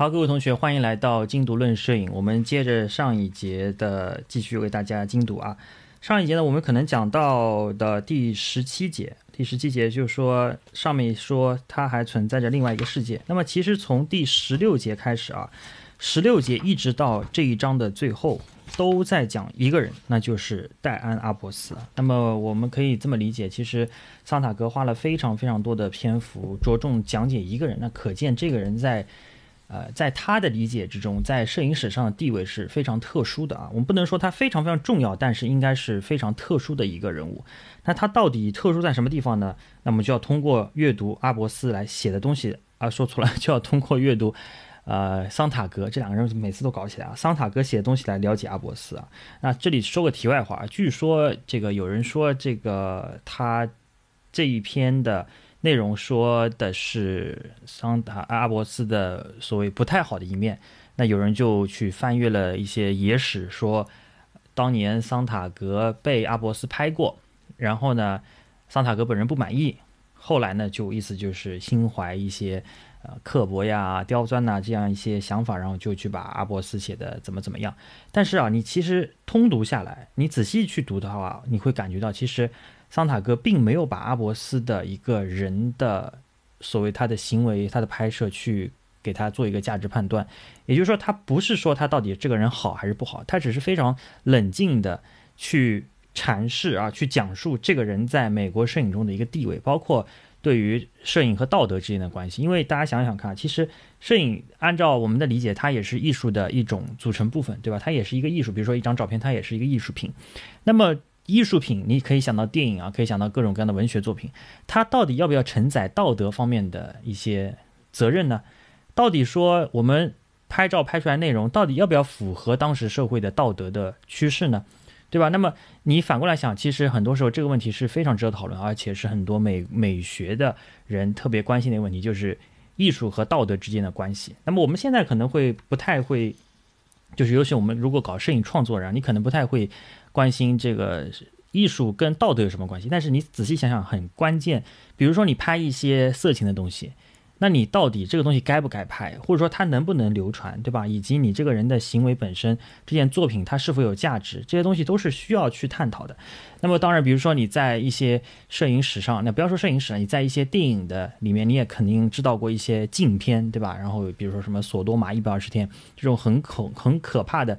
好，各位同学，欢迎来到精读论摄影。我们接着上一节的，继续为大家精读啊。上一节呢，我们可能讲到的第十七节，第十七节就是说上面说它还存在着另外一个世界。那么其实从第十六节开始啊，十六节一直到这一章的最后，都在讲一个人，那就是戴安·阿伯斯。那么我们可以这么理解，其实桑塔格花了非常非常多的篇幅，着重讲解一个人，那可见这个人在。呃，在他的理解之中，在摄影史上的地位是非常特殊的啊。我们不能说他非常非常重要，但是应该是非常特殊的一个人物。那他到底特殊在什么地方呢？那么就要通过阅读阿伯斯来写的东西啊，说出来就要通过阅读，呃，桑塔格这两个人每次都搞起来啊。桑塔格写的东西来了解阿伯斯啊。那这里说个题外话，据说这个有人说这个他这一篇的。内容说的是桑塔阿伯斯的所谓不太好的一面，那有人就去翻阅了一些野史，说当年桑塔格被阿伯斯拍过，然后呢，桑塔格本人不满意，后来呢，就意思就是心怀一些呃刻薄呀、刁钻呐这样一些想法，然后就去把阿伯斯写的怎么怎么样。但是啊，你其实通读下来，你仔细去读的话，你会感觉到其实。桑塔格并没有把阿伯斯的一个人的所谓他的行为、他的拍摄去给他做一个价值判断，也就是说，他不是说他到底这个人好还是不好，他只是非常冷静的去阐释啊，去讲述这个人在美国摄影中的一个地位，包括对于摄影和道德之间的关系。因为大家想想看，其实摄影按照我们的理解，它也是艺术的一种组成部分，对吧？它也是一个艺术，比如说一张照片，它也是一个艺术品。那么，艺术品，你可以想到电影啊，可以想到各种各样的文学作品，它到底要不要承载道德方面的一些责任呢？到底说我们拍照拍出来内容，到底要不要符合当时社会的道德的趋势呢？对吧？那么你反过来想，其实很多时候这个问题是非常值得讨论，而且是很多美美学的人特别关心的问题，就是艺术和道德之间的关系。那么我们现在可能会不太会，就是尤其我们如果搞摄影创作，人，你可能不太会。关心这个艺术跟道德有什么关系？但是你仔细想想，很关键。比如说你拍一些色情的东西，那你到底这个东西该不该拍，或者说它能不能流传，对吧？以及你这个人的行为本身，这件作品它是否有价值，这些东西都是需要去探讨的。那么当然，比如说你在一些摄影史上，那不要说摄影史上，你在一些电影的里面，你也肯定知道过一些禁片，对吧？然后比如说什么《索多玛一百二十天》这种很恐、很可怕的。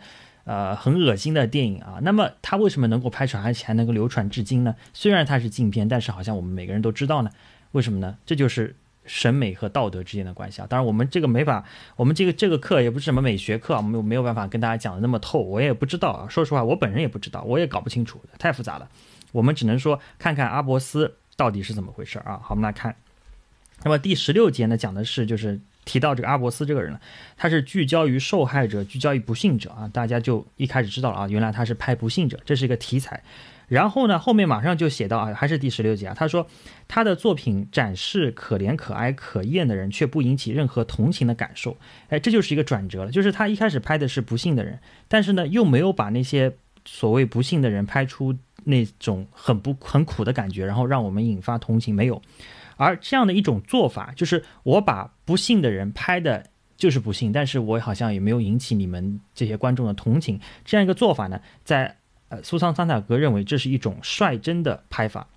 呃，很恶心的电影啊，那么它为什么能够拍出来，而且还能够流传至今呢？虽然它是禁片，但是好像我们每个人都知道呢，为什么呢？这就是审美和道德之间的关系啊。当然，我们这个没法，我们这个这个课也不是什么美学课，啊，我们没有办法跟大家讲的那么透，我也不知道啊。说实话，我本人也不知道，我也搞不清楚，太复杂了。我们只能说看看阿伯斯到底是怎么回事啊。好，我们来看，那么第十六节呢，讲的是就是。提到这个阿伯斯这个人了，他是聚焦于受害者，聚焦于不幸者啊，大家就一开始知道了啊，原来他是拍不幸者，这是一个题材。然后呢，后面马上就写到啊，还是第十六集啊，他说他的作品展示可怜、可哀、可厌的人，却不引起任何同情的感受。哎，这就是一个转折了，就是他一开始拍的是不幸的人，但是呢，又没有把那些所谓不幸的人拍出那种很不很苦的感觉，然后让我们引发同情，没有。而这样的一种做法，就是我把不幸的人拍的，就是不幸，但是我好像也没有引起你们这些观众的同情。这样一个做法呢，在呃，苏桑桑塔格认为这是一种率真的拍法。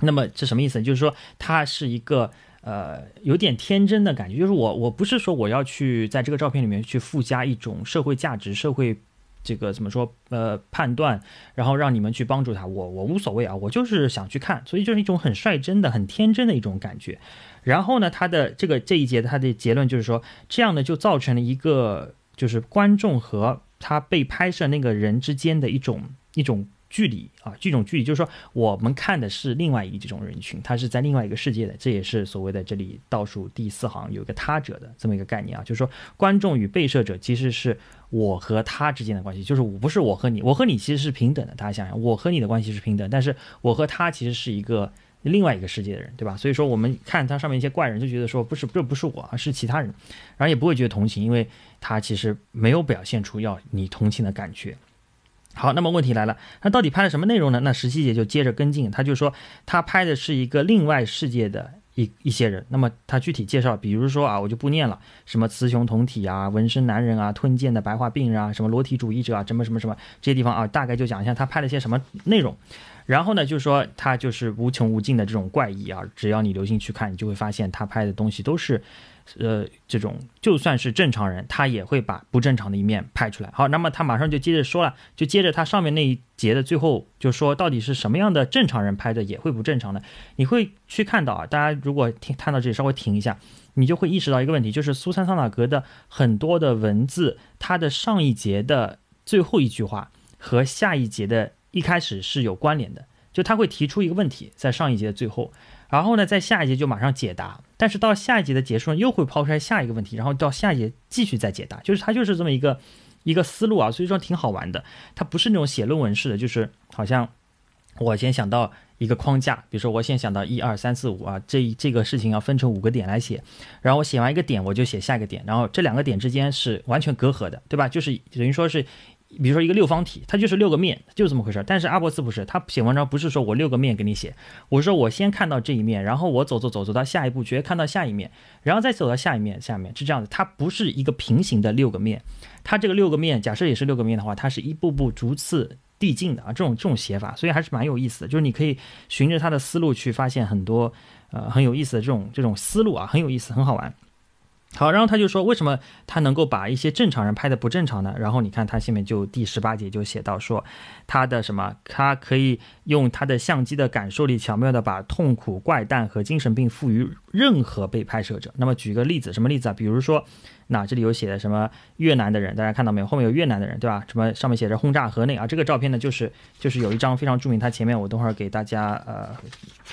那么这什么意思？就是说，他是一个呃，有点天真的感觉，就是我我不是说我要去在这个照片里面去附加一种社会价值，社会。这个怎么说？呃，判断，然后让你们去帮助他，我我无所谓啊，我就是想去看，所以就是一种很率真的、很天真的一种感觉。然后呢，他的这个这一节他的结论就是说，这样呢就造成了一个，就是观众和他被拍摄那个人之间的一种一种。距离啊，这种距离就是说，我们看的是另外一这种人群，他是在另外一个世界的，这也是所谓的这里倒数第四行有一个他者的这么一个概念啊，就是说观众与被摄者其实是我和他之间的关系，就是我不是我和你，我和你其实是平等的，大家想想，我和你的关系是平等，但是我和他其实是一个另外一个世界的人，对吧？所以说我们看他上面一些怪人就觉得说不是，这不是我是其他人，然后也不会觉得同情，因为他其实没有表现出要你同情的感觉。好，那么问题来了，那到底拍了什么内容呢？那十七姐就接着跟进，她就说她拍的是一个另外世界的一一些人。那么她具体介绍，比如说啊，我就不念了，什么雌雄同体啊，纹身男人啊，吞剑的白化病人啊，什么裸体主义者啊，什么什么什么这些地方啊，大概就讲一下他拍了些什么内容。然后呢，就说他就是无穷无尽的这种怪异啊，只要你留心去看，你就会发现他拍的东西都是。呃，这种就算是正常人，他也会把不正常的一面拍出来。好，那么他马上就接着说了，就接着他上面那一节的最后，就说到底是什么样的正常人拍的也会不正常的。你会去看到啊，大家如果听看到这里稍微停一下，你就会意识到一个问题，就是苏珊桑塔格的很多的文字，他的上一节的最后一句话和下一节的一开始是有关联的，就他会提出一个问题，在上一节的最后。然后呢，在下一节就马上解答，但是到下一节的结束又会抛出来下一个问题，然后到下一节继续再解答，就是它就是这么一个一个思路啊，所以说挺好玩的。它不是那种写论文式的，就是好像我先想到一个框架，比如说我先想到一二三四五啊，这这个事情要分成五个点来写，然后我写完一个点我就写下一个点，然后这两个点之间是完全隔阂的，对吧？就是等于说是。比如说一个六方体，它就是六个面，就是这么回事但是阿伯斯不是，他写文章不是说我六个面给你写，我说我先看到这一面，然后我走走走走到下一步，直接看到下一面，然后再走到下一面，下面是这样的，它不是一个平行的六个面，它这个六个面假设也是六个面的话，它是一步步逐次递进的啊，这种这种写法，所以还是蛮有意思的，就是你可以循着他的思路去发现很多呃很有意思的这种这种思路啊，很有意思，很好玩。好，然后他就说，为什么他能够把一些正常人拍的不正常呢？然后你看他下面就第十八节就写到说，他的什么，他可以用他的相机的感受力巧妙的把痛苦、怪诞和精神病赋予任何被拍摄者。那么举个例子，什么例子啊？比如说。那这里有写的什么越南的人，大家看到没有？后面有越南的人，对吧？什么上面写着轰炸河内啊？这个照片呢，就是就是有一张非常著名，它前面我等会儿给大家呃，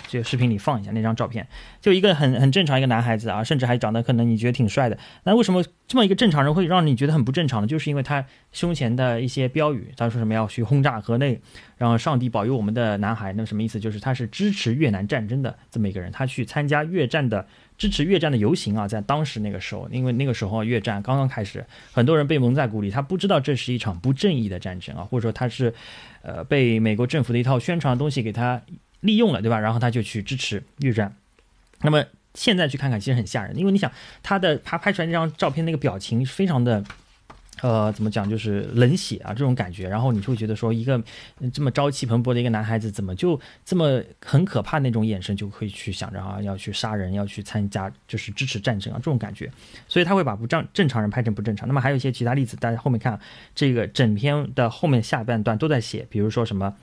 这个视频里放一下那张照片，就一个很很正常一个男孩子啊，甚至还长得可能你觉得挺帅的。那为什么这么一个正常人会让你觉得很不正常呢？就是因为他胸前的一些标语，他说什么要去轰炸河内，然后上帝保佑我们的男孩，那什么意思？就是他是支持越南战争的这么一个人，他去参加越战的。支持越战的游行啊，在当时那个时候，因为那个时候越战刚刚开始，很多人被蒙在鼓里，他不知道这是一场不正义的战争啊，或者说他是，呃，被美国政府的一套宣传的东西给他利用了，对吧？然后他就去支持越战。那么现在去看看，其实很吓人，因为你想他的他拍出来那张照片那个表情非常的。呃，怎么讲就是冷血啊这种感觉，然后你就会觉得说一个这么朝气蓬勃的一个男孩子，怎么就这么很可怕那种眼神就可以去想着啊要去杀人，要去参加就是支持战争啊这种感觉，所以他会把不正正常人拍成不正常。那么还有一些其他例子，大家后面看这个整篇的后面下半段都在写，比如说什么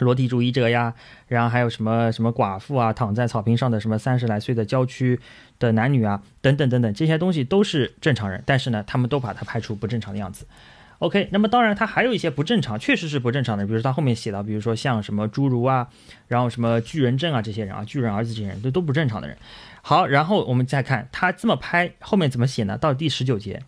裸体主义者呀，然后还有什么什么寡妇啊躺在草坪上的什么三十来岁的郊区。的男女啊，等等等等，这些东西都是正常人，但是呢，他们都把他拍出不正常的样子。OK，那么当然他还有一些不正常，确实是不正常的比如说他后面写的，比如说像什么侏儒啊，然后什么巨人症啊这些人啊，巨人儿子这些人，这都不正常的人。好，然后我们再看他这么拍后面怎么写呢？到第十九节。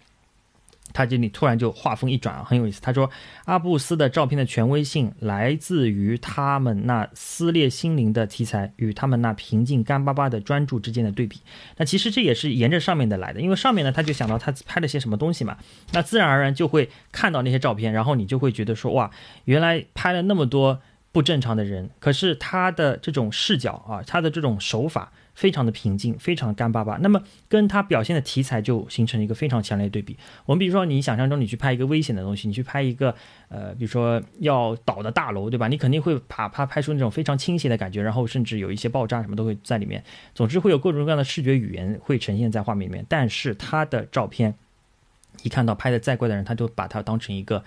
他这里突然就画风一转，很有意思。他说：“阿布斯的照片的权威性来自于他们那撕裂心灵的题材与他们那平静干巴巴的专注之间的对比。”那其实这也是沿着上面的来的，因为上面呢，他就想到他拍了些什么东西嘛，那自然而然就会看到那些照片，然后你就会觉得说，哇，原来拍了那么多不正常的人，可是他的这种视角啊，他的这种手法。非常的平静，非常干巴巴，那么跟他表现的题材就形成了一个非常强烈的对比。我们比如说，你想象中你去拍一个危险的东西，你去拍一个，呃，比如说要倒的大楼，对吧？你肯定会啪啪拍出那种非常倾斜的感觉，然后甚至有一些爆炸什么都会在里面。总之会有各种各样的视觉语言会呈现在画面里面。但是他的照片，一看到拍的再怪的人，他都把它当成一个，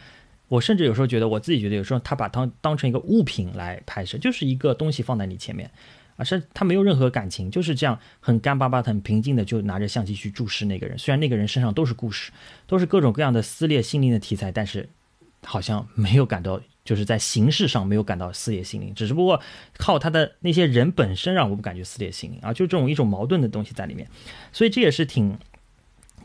我甚至有时候觉得我自己觉得有时候他把它当成一个物品来拍摄，就是一个东西放在你前面。啊，是，他没有任何感情，就是这样很干巴巴很平静的，就拿着相机去注视那个人。虽然那个人身上都是故事，都是各种各样的撕裂心灵的题材，但是好像没有感到，就是在形式上没有感到撕裂心灵，只是不过靠他的那些人本身让我们感觉撕裂心灵啊，就这种一种矛盾的东西在里面。所以这也是挺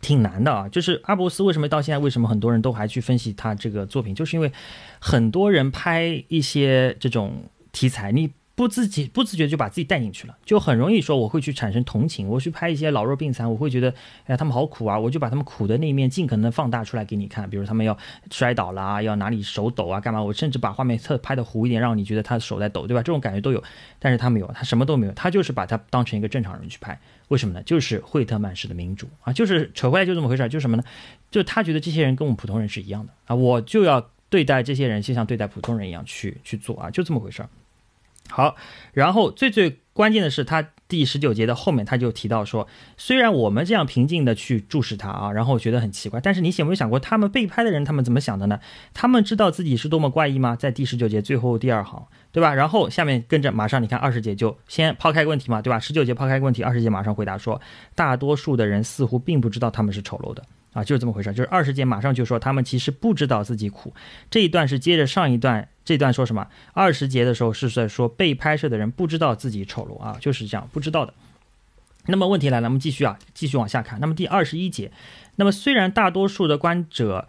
挺难的啊。就是阿伯斯为什么到现在为什么很多人都还去分析他这个作品，就是因为很多人拍一些这种题材，你。不自己不自觉就把自己带进去了，就很容易说我会去产生同情，我去拍一些老弱病残，我会觉得哎他们好苦啊，我就把他们苦的那一面尽可能放大出来给你看，比如他们要摔倒啦，要哪里手抖啊，干嘛，我甚至把画面特拍的糊一点，让你觉得他的手在抖，对吧？这种感觉都有，但是他没有，他什么都没有，他就是把他当成一个正常人去拍，为什么呢？就是惠特曼式的民主啊，就是扯回来就这么回事儿，就什么呢？就他觉得这些人跟我们普通人是一样的啊，我就要对待这些人就像对待普通人一样去去做啊，就这么回事儿。好，然后最最关键的是，他第十九节的后面他就提到说，虽然我们这样平静的去注视他啊，然后觉得很奇怪，但是你有没有想过，他们被拍的人他们怎么想的呢？他们知道自己是多么怪异吗？在第十九节最后第二行，对吧？然后下面跟着马上，你看二十节就先抛开问题嘛，对吧？十九节抛开问题，二十节马上回答说，大多数的人似乎并不知道他们是丑陋的。啊，就是这么回事儿，就是二十节马上就说他们其实不知道自己苦，这一段是接着上一段，这段说什么？二十节的时候是在说被拍摄的人不知道自己丑陋啊，就是这样不知道的。那么问题来了，我们继续啊，继续往下看。那么第二十一节，那么虽然大多数的观者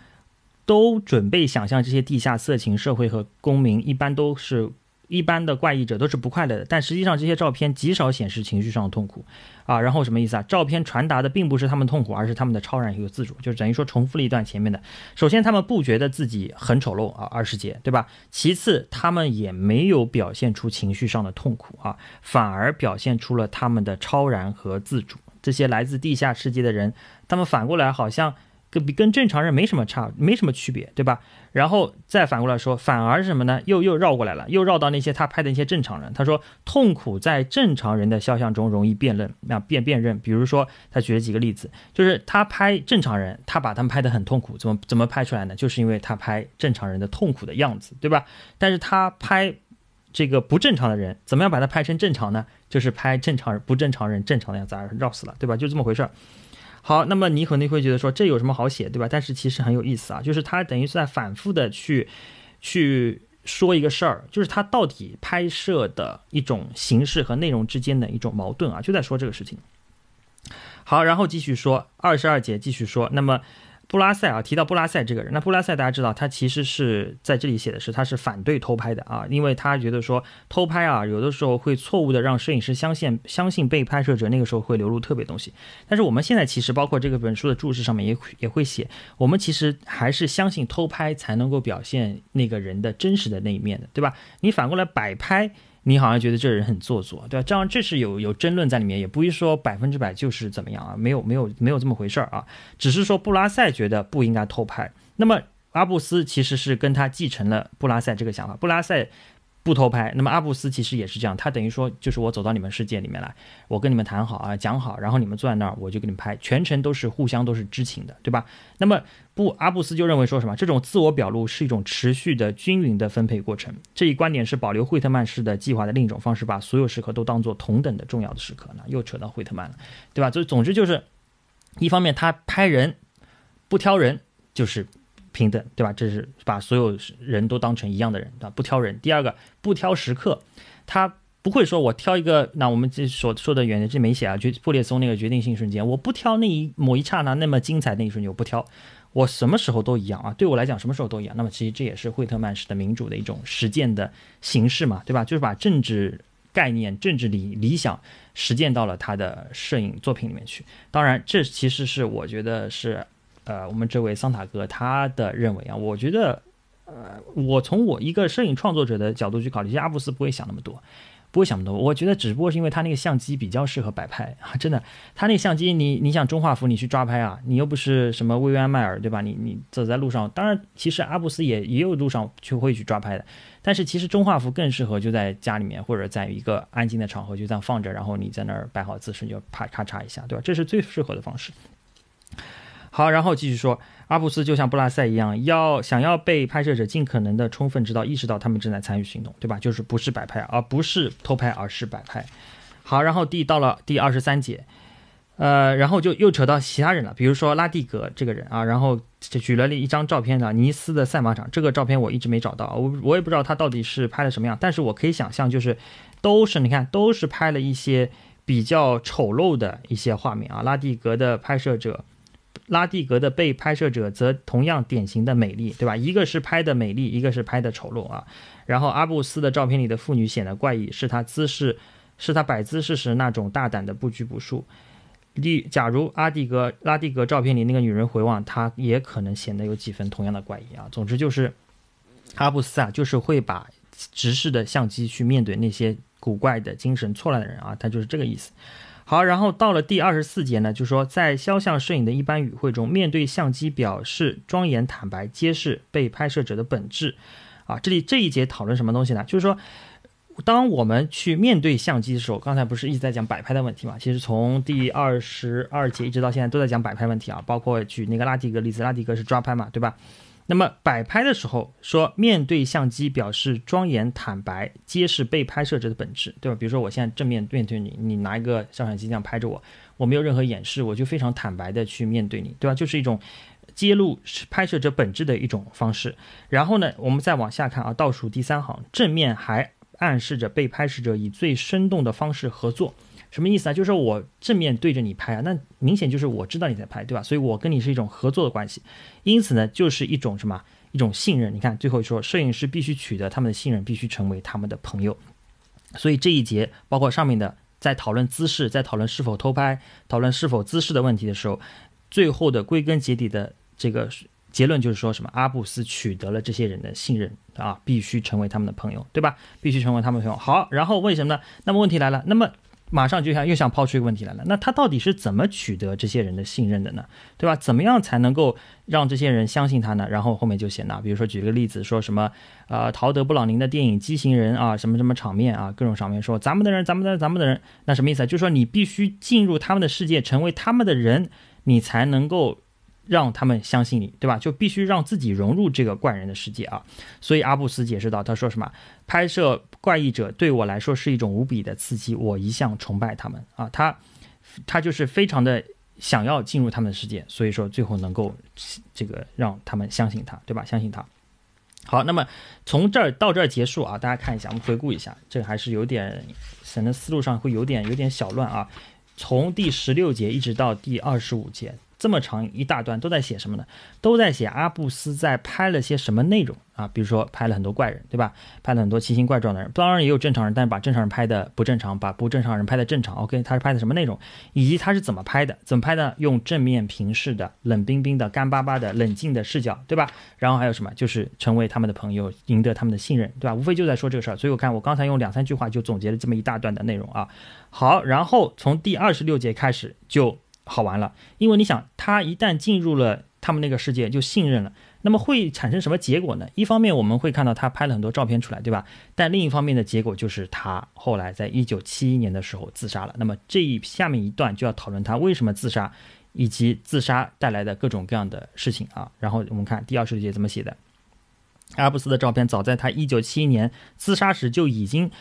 都准备想象这些地下色情社会和公民一般都是。一般的怪异者都是不快乐的，但实际上这些照片极少显示情绪上的痛苦啊。然后什么意思啊？照片传达的并不是他们痛苦，而是他们的超然和自主，就等于说重复了一段前面的。首先，他们不觉得自己很丑陋啊，二十节，对吧？其次，他们也没有表现出情绪上的痛苦啊，反而表现出了他们的超然和自主。这些来自地下世界的人，他们反过来好像。跟跟正常人没什么差，没什么区别，对吧？然后再反过来说，反而是什么呢？又又绕过来了，又绕到那些他拍的一些正常人。他说，痛苦在正常人的肖像中容易辨认，啊辨辨认。比如说，他举了几个例子，就是他拍正常人，他把他们拍得很痛苦，怎么怎么拍出来呢？就是因为他拍正常人的痛苦的样子，对吧？但是他拍这个不正常的人，怎么样把他拍成正常呢？就是拍正常人不正常人正常的样子，而绕死了，对吧？就这么回事儿。好，那么你肯定会觉得说这有什么好写，对吧？但是其实很有意思啊，就是他等于是在反复的去，去说一个事儿，就是他到底拍摄的一种形式和内容之间的一种矛盾啊，就在说这个事情。好，然后继续说二十二节，继续说，那么。布拉塞啊，提到布拉塞这个人，那布拉塞大家知道，他其实是在这里写的是，他是反对偷拍的啊，因为他觉得说偷拍啊，有的时候会错误的让摄影师相信相信被拍摄者那个时候会流露特别东西。但是我们现在其实包括这个本书的注释上面也也会写，我们其实还是相信偷拍才能够表现那个人的真实的那一面的，对吧？你反过来摆拍。你好像觉得这人很做作，对吧？这样这是有有争论在里面，也不是说百分之百就是怎么样啊，没有没有没有这么回事儿啊，只是说布拉塞觉得不应该偷拍，那么阿布斯其实是跟他继承了布拉塞这个想法，布拉塞。不偷拍，那么阿布斯其实也是这样，他等于说就是我走到你们世界里面来，我跟你们谈好啊，讲好，然后你们坐在那儿，我就给你们拍，全程都是互相都是知情的，对吧？那么不阿布斯就认为说什么，这种自我表露是一种持续的均匀的分配过程，这一观点是保留惠特曼式的计划的另一种方式，把所有时刻都当做同等的重要的时刻，那又扯到惠特曼了，对吧？所以总之就是，一方面他拍人不挑人，就是。平等，对吧？这是把所有人都当成一样的人，对吧？不挑人。第二个，不挑时刻，他不会说我挑一个。那我们这所说的远的这没写啊，就布列松那个决定性瞬间，我不挑那一某一刹那那么精彩那一瞬间，我不挑，我什么时候都一样啊。对我来讲，什么时候都一样。那么其实这也是惠特曼式的民主的一种实践的形式嘛，对吧？就是把政治概念、政治理理想实践到了他的摄影作品里面去。当然，这其实是我觉得是。呃，我们这位桑塔哥他的认为啊，我觉得，呃，我从我一个摄影创作者的角度去考虑，阿布斯不会想那么多，不会想那么多。我觉得只不过是因为他那个相机比较适合摆拍啊，真的，他那相机，你你想中画幅，你去抓拍啊，你又不是什么薇安迈尔对吧？你你走在路上，当然，其实阿布斯也也有路上去会去抓拍的，但是其实中画幅更适合就在家里面或者在一个安静的场合就这样放着，然后你在那儿摆好姿势就啪咔嚓一下，对吧？这是最适合的方式。好，然后继续说，阿布斯就像布拉塞一样，要想要被拍摄者尽可能的充分知道，意识到他们正在参与行动，对吧？就是不是摆拍，而不是偷拍，而是摆拍。好，然后第到了第二十三节，呃，然后就又扯到其他人了，比如说拉蒂格这个人啊，然后举了了一张照片呢，尼斯的赛马场，这个照片我一直没找到，我我也不知道他到底是拍的什么样，但是我可以想象，就是都是你看，都是拍了一些比较丑陋的一些画面啊，拉蒂格的拍摄者。拉蒂格的被拍摄者则同样典型的美丽，对吧？一个是拍的美丽，一个是拍的丑陋啊。然后阿布斯的照片里的妇女显得怪异，是她姿势，是她摆姿势时那种大胆的不拘不束。例假如阿蒂格拉蒂格照片里那个女人回望，她也可能显得有几分同样的怪异啊。总之就是，阿布斯啊，就是会把直视的相机去面对那些古怪的精神错乱的人啊，他就是这个意思。好，然后到了第二十四节呢，就是说，在肖像摄影的一般语汇中，面对相机表示庄严、坦白、揭示被拍摄者的本质。啊，这里这一节讨论什么东西呢？就是说，当我们去面对相机的时候，刚才不是一直在讲摆拍的问题嘛？其实从第二十二节一直到现在都在讲摆拍问题啊，包括举那个拉蒂格例子，拉蒂格是抓拍嘛，对吧？那么摆拍的时候说面对相机表示庄严坦白，揭示被拍摄者的本质，对吧？比如说我现在正面对着你，你拿一个照相机这样拍着我，我没有任何掩饰，我就非常坦白的去面对你，对吧？就是一种揭露拍摄者本质的一种方式。然后呢，我们再往下看啊，倒数第三行正面还暗示着被拍摄者以最生动的方式合作。什么意思啊？就是我正面对着你拍啊，那明显就是我知道你在拍，对吧？所以我跟你是一种合作的关系，因此呢，就是一种什么，一种信任。你看最后说，摄影师必须取得他们的信任，必须成为他们的朋友。所以这一节包括上面的，在讨论姿势，在讨论是否偷拍，讨论是否姿势的问题的时候，最后的归根结底的这个结论就是说什么？阿布斯取得了这些人的信任啊，必须成为他们的朋友，对吧？必须成为他们的朋友。好，然后为什么呢？那么问题来了，那么。马上就想又想抛出一个问题来了，那他到底是怎么取得这些人的信任的呢？对吧？怎么样才能够让这些人相信他呢？然后后面就写呢，比如说举个例子，说什么，呃，陶德·布朗宁的电影《畸形人》啊，什么什么场面啊，各种场面，说咱们的人，咱们的，咱们的人，那什么意思？就是说你必须进入他们的世界，成为他们的人，你才能够让他们相信你，对吧？就必须让自己融入这个怪人的世界啊。所以阿布斯解释到，他说什么？拍摄怪异者对我来说是一种无比的刺激，我一向崇拜他们啊，他，他就是非常的想要进入他们的世界，所以说最后能够这个让他们相信他，对吧？相信他。好，那么从这儿到这儿结束啊，大家看一下，我们回顾一下，这个还是有点，显得思路上会有点有点小乱啊，从第十六节一直到第二十五节。这么长一大段都在写什么呢？都在写阿布斯在拍了些什么内容啊？比如说拍了很多怪人，对吧？拍了很多奇形怪状的人，当然也有正常人，但是把正常人拍的不正常，把不正常人拍的正常。OK，他是拍的什么内容？以及他是怎么拍的？怎么拍的？用正面平视的、冷冰冰的、干巴巴的、冷静的视角，对吧？然后还有什么？就是成为他们的朋友，赢得他们的信任，对吧？无非就在说这个事儿。所以我看我刚才用两三句话就总结了这么一大段的内容啊。好，然后从第二十六节开始就。好玩了，因为你想，他一旦进入了他们那个世界，就信任了，那么会产生什么结果呢？一方面我们会看到他拍了很多照片出来，对吧？但另一方面的结果就是他后来在一九七一年的时候自杀了。那么这一下面一段就要讨论他为什么自杀，以及自杀带来的各种各样的事情啊。然后我们看第二十节怎么写的，阿布斯的照片早在他一九七一年自杀时就已经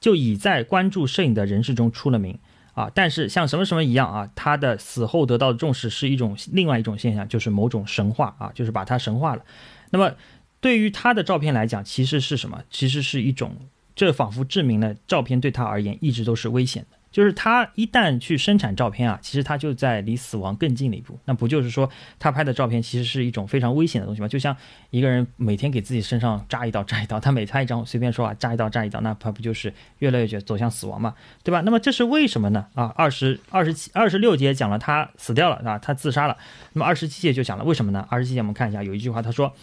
就已在关注摄影的人士中出了名。啊，但是像什么什么一样啊，他的死后得到的重视是一种另外一种现象，就是某种神话啊，就是把他神化了。那么，对于他的照片来讲，其实是什么？其实是一种，这仿佛证明了照片对他而言一直都是危险的。就是他一旦去生产照片啊，其实他就在离死亡更近了一步。那不就是说他拍的照片其实是一种非常危险的东西吗？就像一个人每天给自己身上扎一刀扎一刀，他每拍一张随便说啊扎一刀扎一刀，那他不就是越来越走向死亡嘛，对吧？那么这是为什么呢？啊，二十二十七二十六节讲了他死掉了，啊，他自杀了。那么二十七节就讲了为什么呢？二十七节我们看一下，有一句话他说，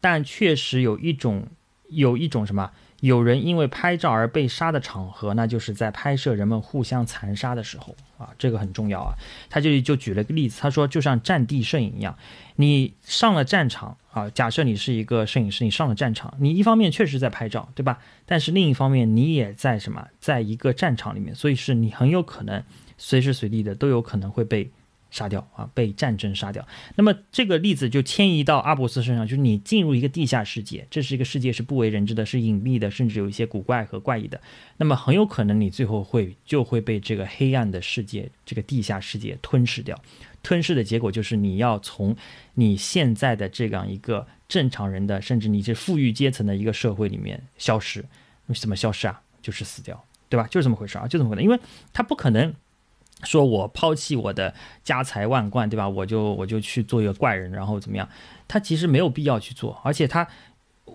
但确实有一种有一种什么。有人因为拍照而被杀的场合，那就是在拍摄人们互相残杀的时候啊，这个很重要啊。他这里就举了个例子，他说就像战地摄影一样，你上了战场啊，假设你是一个摄影师，你上了战场，你一方面确实在拍照，对吧？但是另一方面，你也在什么，在一个战场里面，所以是你很有可能随时随地的都有可能会被。杀掉啊！被战争杀掉。那么这个例子就迁移到阿伯斯身上，就是你进入一个地下世界，这是一个世界是不为人知的，是隐蔽的，甚至有一些古怪和怪异的。那么很有可能你最后会就会被这个黑暗的世界、这个地下世界吞噬掉。吞噬的结果就是你要从你现在的这样一个正常人的，甚至你是富裕阶层的一个社会里面消失。你怎么消失啊？就是死掉，对吧？就是这么回事啊，就这么回事，因为他不可能。说我抛弃我的家财万贯，对吧？我就我就去做一个怪人，然后怎么样？他其实没有必要去做，而且他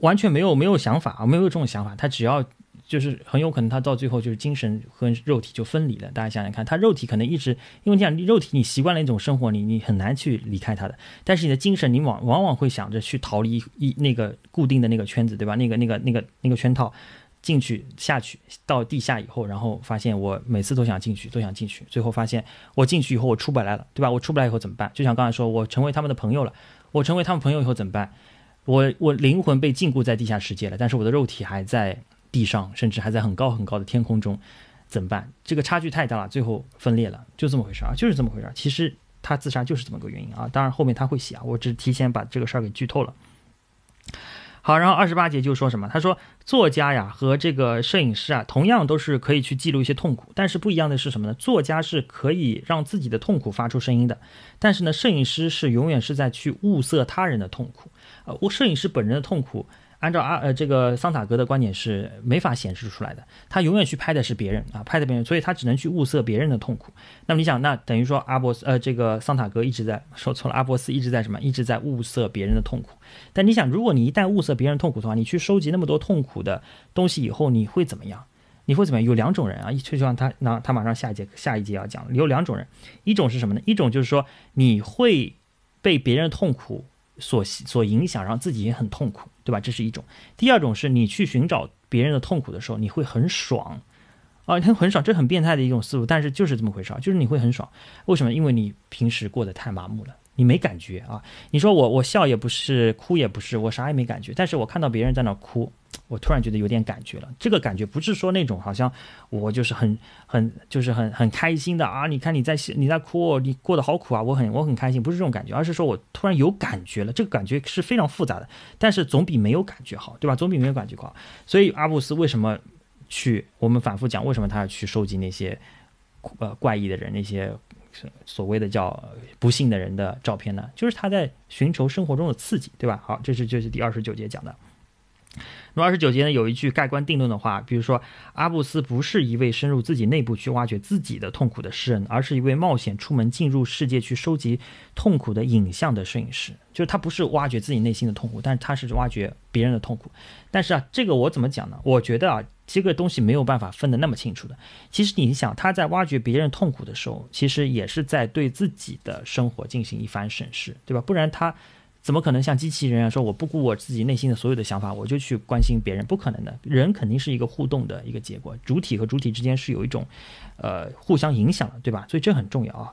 完全没有没有想法，没有这种想法。他只要就是很有可能，他到最后就是精神和肉体就分离了。大家想想看，他肉体可能一直，因为你想肉体你习惯了一种生活，你你很难去离开他的。但是你的精神，你往往往会想着去逃离一那个固定的那个圈子，对吧？那个那个那个那个圈套。进去下去到地下以后，然后发现我每次都想进去，都想进去，最后发现我进去以后我出不来了，对吧？我出不来以后怎么办？就像刚才说，我成为他们的朋友了，我成为他们朋友以后怎么办？我我灵魂被禁锢在地下世界了，但是我的肉体还在地上，甚至还在很高很高的天空中，怎么办？这个差距太大了，最后分裂了，就这么回事儿啊，就是这么回事儿。其实他自杀就是这么个原因啊，当然后面他会写，我只提前把这个事儿给剧透了。好，然后二十八节就说什么？他说。作家呀和这个摄影师啊，同样都是可以去记录一些痛苦，但是不一样的是什么呢？作家是可以让自己的痛苦发出声音的，但是呢，摄影师是永远是在去物色他人的痛苦，呃，我摄影师本人的痛苦。按照阿呃这个桑塔格的观点是没法显示出来的，他永远去拍的是别人啊，拍的别人，所以他只能去物色别人的痛苦。那么你想，那等于说阿波斯呃这个桑塔格一直在说错了，阿波斯一直在什么？一直在物色别人的痛苦。但你想，如果你一旦物色别人痛苦的话，你去收集那么多痛苦的东西以后，你会怎么样？你会怎么样？有两种人啊，一就像他那他马上下一节下一节要讲有两种人，一种是什么呢？一种就是说你会被别人痛苦。所所影响，然后自己也很痛苦，对吧？这是一种。第二种是你去寻找别人的痛苦的时候，你会很爽，啊，你很爽，这很变态的一种思路。但是就是这么回事儿，就是你会很爽。为什么？因为你平时过得太麻木了，你没感觉啊。你说我我笑也不是，哭也不是，我啥也没感觉。但是我看到别人在那哭。我突然觉得有点感觉了，这个感觉不是说那种好像我就是很很就是很很开心的啊！你看你在你你在哭，你过得好苦啊！我很我很开心，不是这种感觉，而是说我突然有感觉了。这个感觉是非常复杂的，但是总比没有感觉好，对吧？总比没有感觉好。所以阿布斯为什么去？我们反复讲为什么他要去收集那些呃怪异的人、那些所谓的叫不幸的人的照片呢？就是他在寻求生活中的刺激，对吧？好，这是这是第二十九节讲的。那么二十九节呢，有一句盖棺定论的话，比如说阿布斯不是一位深入自己内部去挖掘自己的痛苦的诗人，而是一位冒险出门进入世界去收集痛苦的影像的摄影师。就是他不是挖掘自己内心的痛苦，但是他是挖掘别人的痛苦。但是啊，这个我怎么讲呢？我觉得啊，这个东西没有办法分得那么清楚的。其实你想，他在挖掘别人痛苦的时候，其实也是在对自己的生活进行一番审视，对吧？不然他。怎么可能像机器人啊？说我不顾我自己内心的所有的想法，我就去关心别人，不可能的。人肯定是一个互动的一个结果，主体和主体之间是有一种，呃，互相影响的，对吧？所以这很重要啊。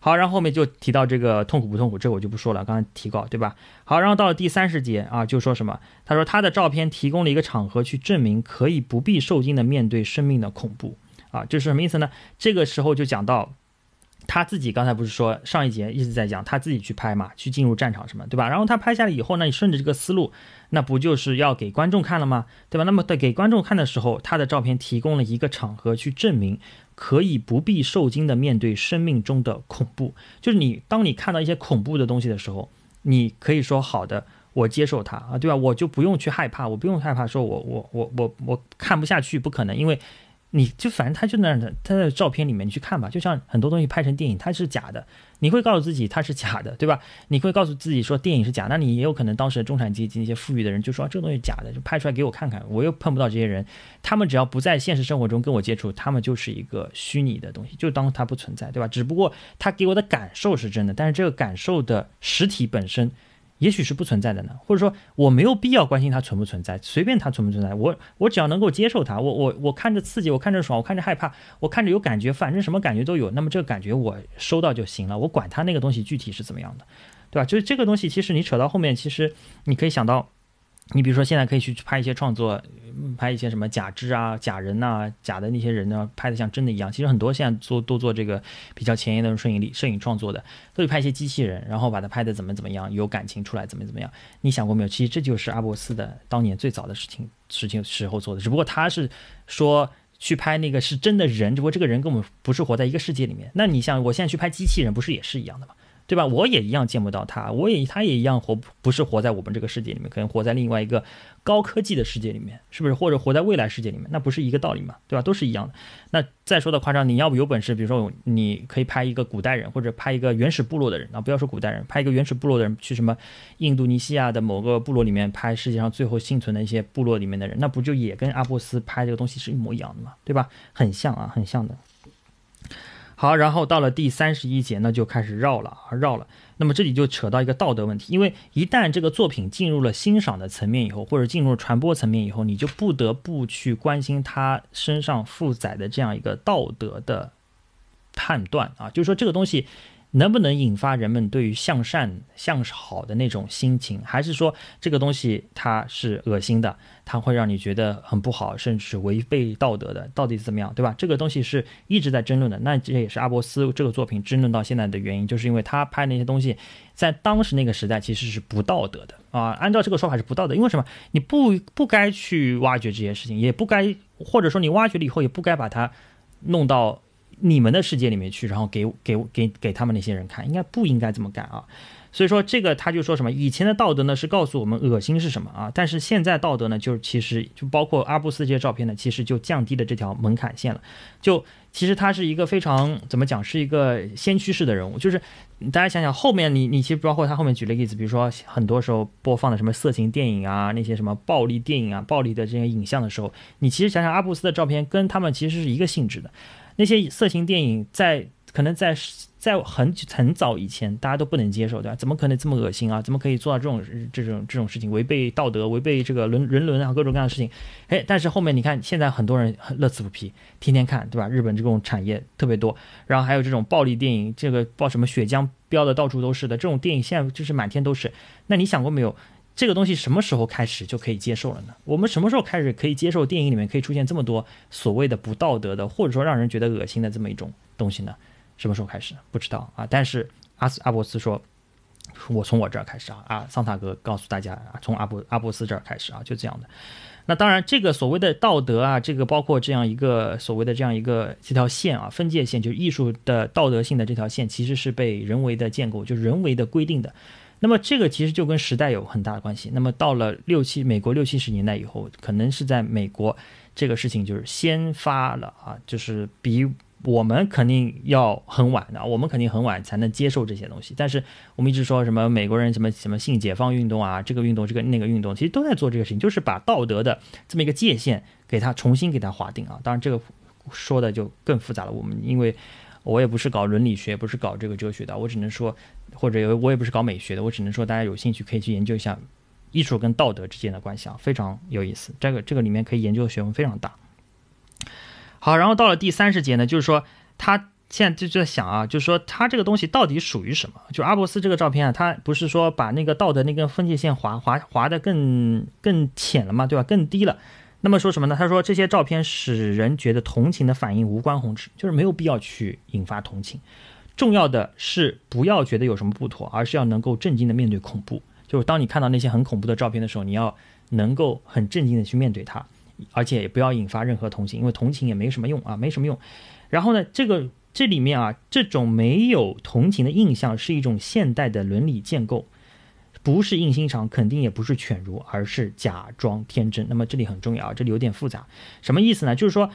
好，然后后面就提到这个痛苦不痛苦，这我就不说了。刚才提过，对吧？好，然后到了第三十节啊，就说什么？他说他的照片提供了一个场合去证明可以不必受惊的面对生命的恐怖啊，就是什么意思呢？这个时候就讲到。他自己刚才不是说上一节一直在讲他自己去拍嘛，去进入战场什么，对吧？然后他拍下来以后呢，你顺着这个思路，那不就是要给观众看了吗？对吧？那么在给观众看的时候，他的照片提供了一个场合去证明，可以不必受惊的面对生命中的恐怖。就是你当你看到一些恐怖的东西的时候，你可以说好的，我接受它啊，对吧？我就不用去害怕，我不用害怕，说我我我我我看不下去，不可能，因为。你就反正他就那的，他的照片里面你去看吧，就像很多东西拍成电影，它是假的，你会告诉自己它是假的，对吧？你会告诉自己说电影是假，那你也有可能当时中产阶级那些富裕的人就说这个东西假的，就拍出来给我看看，我又碰不到这些人，他们只要不在现实生活中跟我接触，他们就是一个虚拟的东西，就当它不存在，对吧？只不过他给我的感受是真的，但是这个感受的实体本身。也许是不存在的呢，或者说我没有必要关心它存不存在，随便它存不存在，我我只要能够接受它，我我我看着刺激，我看着爽，我看着害怕，我看着有感觉，反正什么感觉都有，那么这个感觉我收到就行了，我管它那个东西具体是怎么样的，对吧？就是这个东西，其实你扯到后面，其实你可以想到。你比如说，现在可以去拍一些创作，拍一些什么假肢啊、假人呐、假的那些人呢，拍的像真的一样。其实很多现在做都做这个比较前沿的摄影、摄影创作的，都是拍一些机器人，然后把它拍的怎么怎么样，有感情出来，怎么怎么样。你想过没有？其实这就是阿伯斯的当年最早的事情、事情时候做的。只不过他是说去拍那个是真的人，只不过这个人跟我们不是活在一个世界里面。那你想，我现在去拍机器人，不是也是一样的吗？对吧？我也一样见不到他，我也，他也一样活，不是活在我们这个世界里面，可能活在另外一个高科技的世界里面，是不是？或者活在未来世界里面，那不是一个道理嘛？对吧？都是一样的。那再说的夸张，你要不有本事，比如说你可以拍一个古代人，或者拍一个原始部落的人啊，不要说古代人，拍一个原始部落的人去什么印度尼西亚的某个部落里面拍世界上最后幸存的一些部落里面的人，那不就也跟阿波斯拍这个东西是一模一样的嘛？对吧？很像啊，很像的。好，然后到了第三十一节，那就开始绕了啊，绕了。那么这里就扯到一个道德问题，因为一旦这个作品进入了欣赏的层面以后，或者进入传播层面以后，你就不得不去关心他身上负载的这样一个道德的判断啊，就是说这个东西。能不能引发人们对于向善向好的那种心情，还是说这个东西它是恶心的，它会让你觉得很不好，甚至是违背道德的，到底怎么样，对吧？这个东西是一直在争论的。那这也是阿波斯这个作品争论到现在的原因，就是因为他拍那些东西，在当时那个时代其实是不道德的啊。按照这个说法是不道德，因为什么？你不不该去挖掘这些事情，也不该，或者说你挖掘了以后也不该把它弄到。你们的世界里面去，然后给给给给他们那些人看，应该不应该这么干啊？所以说这个他就说什么以前的道德呢是告诉我们恶心是什么啊，但是现在道德呢，就是其实就包括阿布斯这些照片呢，其实就降低了这条门槛线了。就其实他是一个非常怎么讲，是一个先驱式的人物。就是大家想想后面你你其实包括他后面举的例子，比如说很多时候播放的什么色情电影啊，那些什么暴力电影啊，暴力的这些影像的时候，你其实想想阿布斯的照片跟他们其实是一个性质的。那些色情电影，在可能在在很很早以前，大家都不能接受，对吧？怎么可能这么恶心啊？怎么可以做到这种这种这种事情，违背道德，违背这个伦伦伦啊，各种各样的事情。哎，但是后面你看，现在很多人乐此不疲，天天看，对吧？日本这种产业特别多，然后还有这种暴力电影，这个爆什么血浆飙的到处都是的，这种电影现在就是满天都是。那你想过没有？这个东西什么时候开始就可以接受了呢？我们什么时候开始可以接受电影里面可以出现这么多所谓的不道德的，或者说让人觉得恶心的这么一种东西呢？什么时候开始不知道啊？但是阿斯阿伯斯说，我从我这儿开始啊，啊，桑塔格告诉大家啊，从阿布阿伯斯这儿开始啊，就这样的。那当然，这个所谓的道德啊，这个包括这样一个所谓的这样一个这条线啊，分界线，就是艺术的道德性的这条线，其实是被人为的建构，就是人为的规定的。那么这个其实就跟时代有很大的关系。那么到了六七美国六七十年代以后，可能是在美国这个事情就是先发了啊，就是比我们肯定要很晚的，我们肯定很晚才能接受这些东西。但是我们一直说什么美国人什么什么性解放运动啊，这个运动这个那个运动，其实都在做这个事情，就是把道德的这么一个界限给它重新给它划定啊。当然这个说的就更复杂了，我们因为我也不是搞伦理学，不是搞这个哲学的，我只能说。或者我也不是搞美学的，我只能说大家有兴趣可以去研究一下艺术跟道德之间的关系啊，非常有意思。这个这个里面可以研究的学问非常大。好，然后到了第三十节呢，就是说他现在就就在想啊，就是说他这个东西到底属于什么？就阿伯斯这个照片啊，他不是说把那个道德那根分界线划划划的更更浅了嘛，对吧？更低了。那么说什么呢？他说这些照片使人觉得同情的反应无关宏旨，就是没有必要去引发同情。重要的是不要觉得有什么不妥，而是要能够镇静的面对恐怖。就是当你看到那些很恐怖的照片的时候，你要能够很镇静的去面对它，而且也不要引发任何同情，因为同情也没什么用啊，没什么用。然后呢，这个这里面啊，这种没有同情的印象是一种现代的伦理建构，不是硬心肠，肯定也不是犬儒，而是假装天真。那么这里很重要啊，这里有点复杂，什么意思呢？就是说。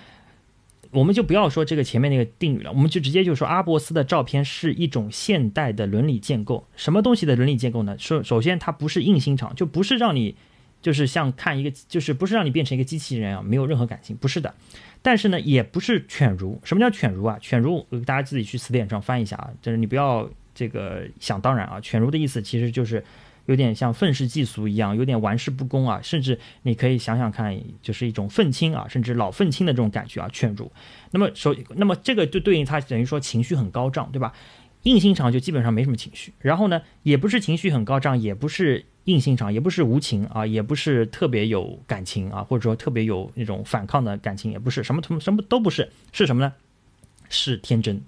我们就不要说这个前面那个定语了，我们就直接就说阿博斯的照片是一种现代的伦理建构。什么东西的伦理建构呢？首首先它不是硬心肠，就不是让你，就是像看一个，就是不是让你变成一个机器人啊，没有任何感情，不是的。但是呢，也不是犬儒。什么叫犬儒啊？犬儒大家自己去词典上翻一下啊，就是你不要这个想当然啊。犬儒的意思其实就是。有点像愤世嫉俗一样，有点玩世不恭啊，甚至你可以想想看，就是一种愤青啊，甚至老愤青的这种感觉啊，劝住。那么首，那么这个就对应他等于说情绪很高涨，对吧？硬心肠就基本上没什么情绪。然后呢，也不是情绪很高涨，也不是硬心肠，也不是无情啊，也不是特别有感情啊，或者说特别有那种反抗的感情，也不是什么什么什么都不是，是什么呢？是天真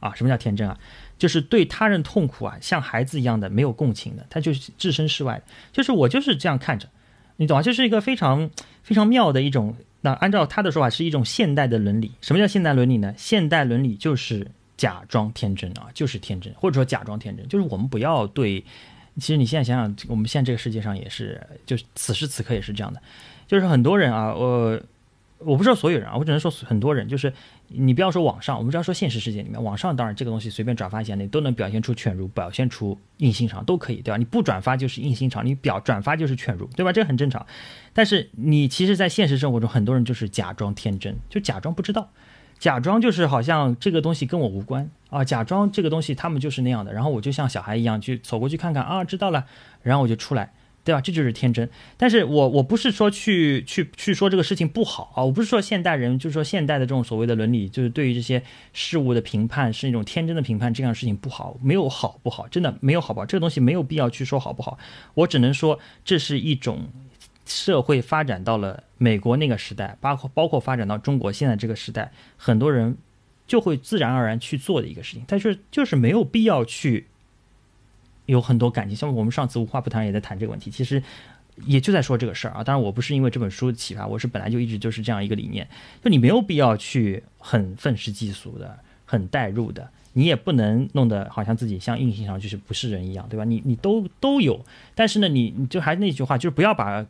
啊？什么叫天真啊？就是对他人痛苦啊，像孩子一样的没有共情的，他就是置身事外。就是我就是这样看着，你懂啊？就是一个非常非常妙的一种。那按照他的说法，是一种现代的伦理。什么叫现代伦理呢？现代伦理就是假装天真啊，就是天真，或者说假装天真，就是我们不要对。其实你现在想想，我们现在这个世界上也是，就是此时此刻也是这样的。就是很多人啊，我我不知道所有人啊，我只能说很多人，就是。你不要说网上，我们只要说现实世界里面，网上当然这个东西随便转发一下，你都能表现出犬儒，表现出硬心肠，都可以，对吧？你不转发就是硬心肠，你表转发就是犬儒，对吧？这很正常。但是你其实，在现实生活中，很多人就是假装天真，就假装不知道，假装就是好像这个东西跟我无关啊，假装这个东西他们就是那样的，然后我就像小孩一样，去走过去看看啊，知道了，然后我就出来。对吧？这就是天真。但是我我不是说去去去说这个事情不好啊，我不是说现代人就是说现代的这种所谓的伦理，就是对于这些事物的评判是一种天真的评判，这样的事情不好，没有好不好，真的没有好不好，这个东西没有必要去说好不好。我只能说这是一种社会发展到了美国那个时代，包括包括发展到中国现在这个时代，很多人就会自然而然去做的一个事情，但是就是没有必要去。有很多感情，像我们上次无话不谈也在谈这个问题，其实也就在说这个事儿啊。当然，我不是因为这本书的启发，我是本来就一直就是这样一个理念，就你没有必要去很愤世嫉俗的、很代入的，你也不能弄得好像自己像硬性上就是不是人一样，对吧？你你都都有，但是呢，你你就还是那句话，就是不要把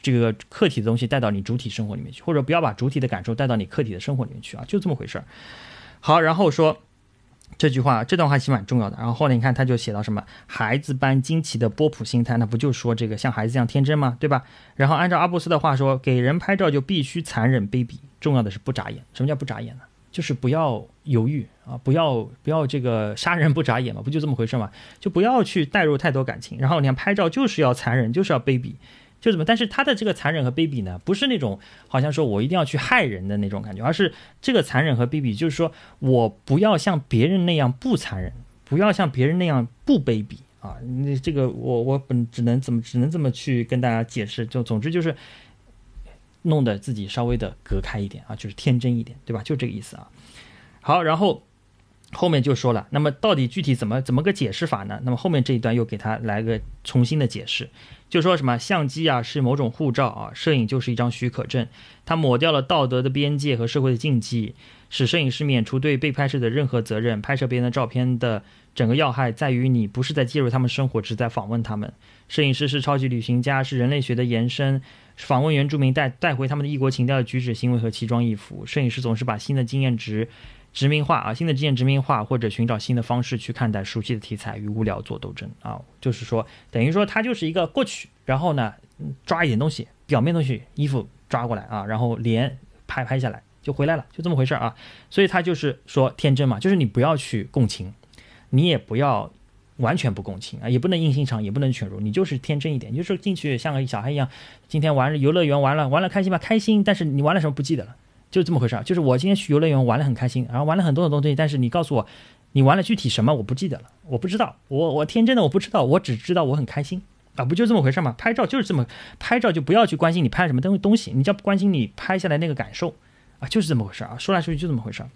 这个客体的东西带到你主体生活里面去，或者不要把主体的感受带到你客体的生活里面去啊，就这么回事儿。好，然后说。这句话，这段话其实蛮重要的。然后后来你看，他就写到什么孩子般惊奇的波普心态，那不就说这个像孩子一样天真吗？对吧？然后按照阿布斯的话说，给人拍照就必须残忍卑鄙，重要的是不眨眼。什么叫不眨眼呢？就是不要犹豫啊，不要不要这个杀人不眨眼嘛，不就这么回事嘛？就不要去带入太多感情。然后你看拍照就是要残忍，就是要卑鄙。就怎么，但是他的这个残忍和卑鄙呢，不是那种好像说我一定要去害人的那种感觉，而是这个残忍和卑鄙，就是说我不要像别人那样不残忍，不要像别人那样不卑鄙啊。那这个我我本只能怎么只能这么去跟大家解释，就总之就是弄得自己稍微的隔开一点啊，就是天真一点，对吧？就这个意思啊。好，然后。后面就说了，那么到底具体怎么怎么个解释法呢？那么后面这一段又给他来个重新的解释，就说什么相机啊是某种护照啊，摄影就是一张许可证。它抹掉了道德的边界和社会的禁忌，使摄影师免除对被拍摄的任何责任。拍摄别人的照片的整个要害在于你不是在介入他们生活，只在访问他们。摄影师是超级旅行家，是人类学的延伸，访问原住民带带回他们的异国情调的举止、行为和奇装异服。摄影师总是把新的经验值。殖民化啊，新的经验殖民化，或者寻找新的方式去看待熟悉的题材，与无聊做斗争啊，就是说，等于说它就是一个过去，然后呢，抓一点东西，表面东西，衣服抓过来啊，然后连拍拍下来就回来了，就这么回事啊。所以他就是说天真嘛，就是你不要去共情，你也不要完全不共情啊，也不能硬心肠，也不能犬儒，你就是天真一点，就是进去像个小孩一样，今天玩游乐园玩了，玩了开心吧，开心，但是你玩了什么不记得了。就这么回事儿，就是我今天去游乐园玩得很开心，然后玩了很多很多东西，但是你告诉我，你玩了具体什么，我不记得了，我不知道，我我天真的我不知道，我只知道我很开心啊，不就这么回事儿吗？拍照就是这么，拍照就不要去关心你拍什么东东西，你要关心你拍下来那个感受啊，就是这么回事儿啊，说来说去就这么回事儿。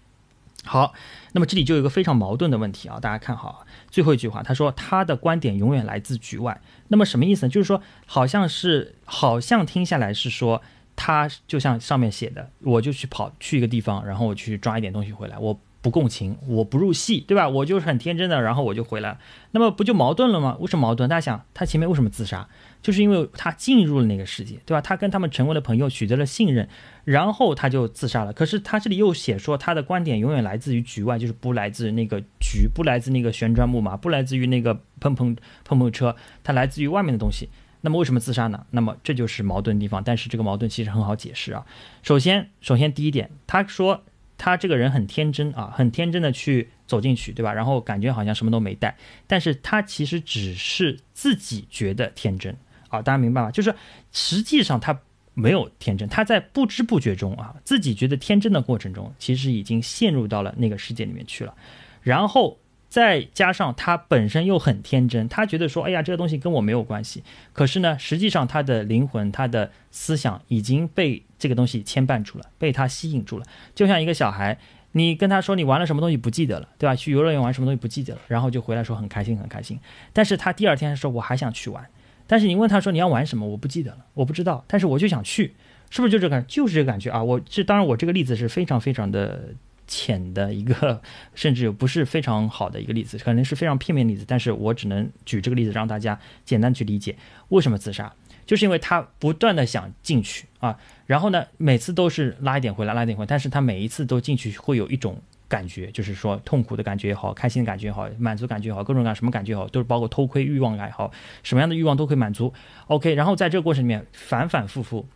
好，那么这里就有个非常矛盾的问题啊，大家看好最后一句话，他说他的观点永远来自局外，那么什么意思呢？就是说好像是好像听下来是说。他就像上面写的，我就去跑去一个地方，然后我去抓一点东西回来。我不共情，我不入戏，对吧？我就是很天真的，然后我就回来了。那么不就矛盾了吗？为什么矛盾？大家想，他前面为什么自杀？就是因为他进入了那个世界，对吧？他跟他们成为了朋友，取得了信任，然后他就自杀了。可是他这里又写说，他的观点永远来自于局外，就是不来自那个局，不来自那个旋转木马，不来自于那个碰碰碰碰车，他来自于外面的东西。那么为什么自杀呢？那么这就是矛盾地方，但是这个矛盾其实很好解释啊。首先，首先第一点，他说他这个人很天真啊，很天真的去走进去，对吧？然后感觉好像什么都没带，但是他其实只是自己觉得天真啊。大家明白吗？就是实际上他没有天真，他在不知不觉中啊，自己觉得天真的过程中，其实已经陷入到了那个世界里面去了，然后。再加上他本身又很天真，他觉得说，哎呀，这个东西跟我没有关系。可是呢，实际上他的灵魂、他的思想已经被这个东西牵绊住了，被他吸引住了。就像一个小孩，你跟他说你玩了什么东西不记得了，对吧？去游乐园玩什么东西不记得了，然后就回来说很开心，很开心。但是他第二天说我还想去玩。但是你问他说你要玩什么，我不记得了，我不知道。但是我就想去，是不是就这个，就是这个感觉啊？我这当然，我这个例子是非常非常的。浅的一个，甚至不是非常好的一个例子，可能是非常片面例子，但是我只能举这个例子让大家简单去理解为什么自杀，就是因为他不断的想进去啊，然后呢，每次都是拉一点回来，拉一点回来，但是他每一次都进去会有一种感觉，就是说痛苦的感觉也好，开心的感觉也好，满足感觉也好，各种各样什么感觉也好，都是包括偷窥欲望也好，什么样的欲望都可以满足。OK，然后在这个过程里面反反复复，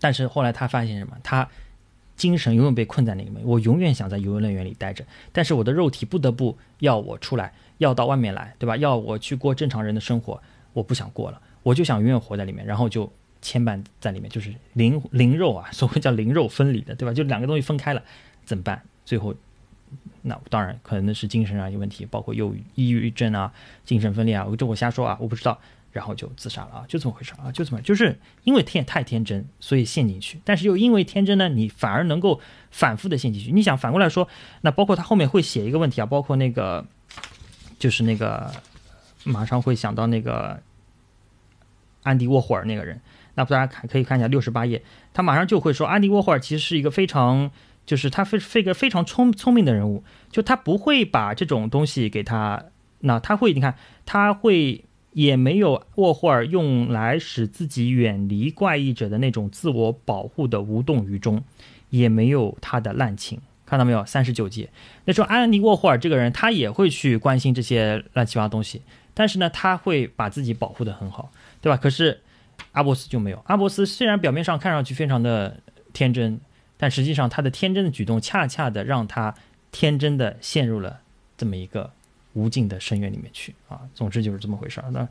但是后来他发现什么，他。精神永远被困在那里面，我永远想在游乐园里待着，但是我的肉体不得不要我出来，要到外面来，对吧？要我去过正常人的生活，我不想过了，我就想永远活在里面，然后就牵绊在里面，就是灵灵肉啊，所谓叫灵肉分离的，对吧？就两个东西分开了，怎么办？最后，那当然可能是精神上有问题，包括有抑郁症啊、精神分裂啊，这我瞎说啊，我不知道。然后就自杀了啊，就这么回事啊，就这么，就是因为他也太天真，所以陷进去。但是又因为天真呢，你反而能够反复的陷进去。你想反过来说，那包括他后面会写一个问题啊，包括那个就是那个马上会想到那个安迪沃霍尔那个人，那大家看可以看一下六十八页，他马上就会说安迪沃霍尔其实是一个非常就是他非非个非常聪聪明的人物，就他不会把这种东西给他，那他会你看他会。也没有沃霍尔用来使自己远离怪异者的那种自我保护的无动于衷，也没有他的滥情，看到没有？三十九节，那时候安妮沃霍尔这个人，他也会去关心这些乱七八糟东西，但是呢，他会把自己保护的很好，对吧？可是阿波斯就没有，阿波斯虽然表面上看上去非常的天真，但实际上他的天真的举动，恰恰的让他天真的陷入了这么一个。无尽的深渊里面去啊！总之就是这么回事儿。那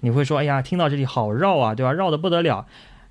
你会说，哎呀，听到这里好绕啊，对吧？绕的不得了。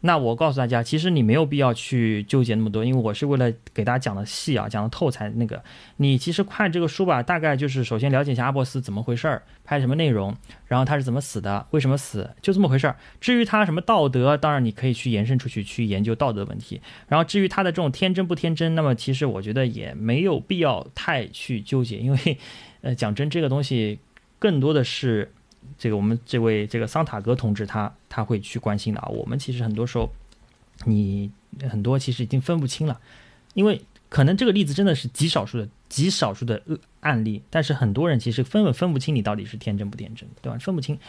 那我告诉大家，其实你没有必要去纠结那么多，因为我是为了给大家讲的细啊，讲的透才那个。你其实看这个书吧，大概就是首先了解一下阿波斯怎么回事儿，拍什么内容，然后他是怎么死的，为什么死，就这么回事儿。至于他什么道德，当然你可以去延伸出去去研究道德问题。然后至于他的这种天真不天真，那么其实我觉得也没有必要太去纠结，因为。呃，讲真，这个东西更多的是这个我们这位这个桑塔格同志他他会去关心的啊。我们其实很多时候，你很多其实已经分不清了，因为可能这个例子真的是极少数的极少数的案例，但是很多人其实分本分不清你到底是天真不天真，对吧？分不清，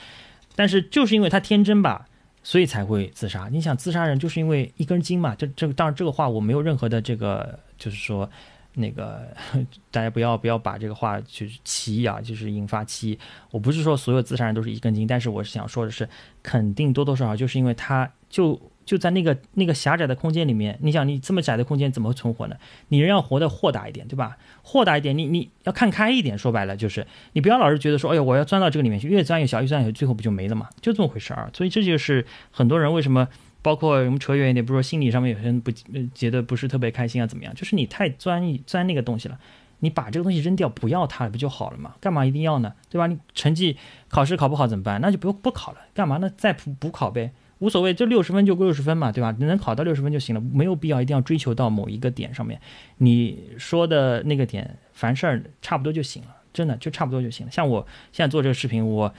但是就是因为他天真吧，所以才会自杀。你想，自杀人就是因为一根筋嘛，这这个。当然，这个话我没有任何的这个，就是说。那个，大家不要不要把这个话去歧义啊，就是引发歧义。我不是说所有自杀人都是一根筋，但是我是想说的是，肯定多多少少就是因为他就就在那个那个狭窄的空间里面，你想你这么窄的空间怎么存活呢？你人要活得豁达一点，对吧？豁达一点，你你要看开一点。说白了就是，你不要老是觉得说，哎呀，我要钻到这个里面去，越钻越小，越钻越最后不就没了嘛？就这么回事儿。所以这就是很多人为什么。包括什么扯远一点，比如说心理上面有些人不觉得不是特别开心啊，怎么样？就是你太钻钻那个东西了，你把这个东西扔掉不要它了，不就好了嘛？干嘛一定要呢？对吧？你成绩考试考不好怎么办？那就不用不考了，干嘛呢？再补补考呗，无所谓，就六十分就够六十分嘛，对吧？你能考到六十分就行了，没有必要一定要追求到某一个点上面。你说的那个点，凡事儿差不多就行了，真的就差不多就行了。像我现在做这个视频，我。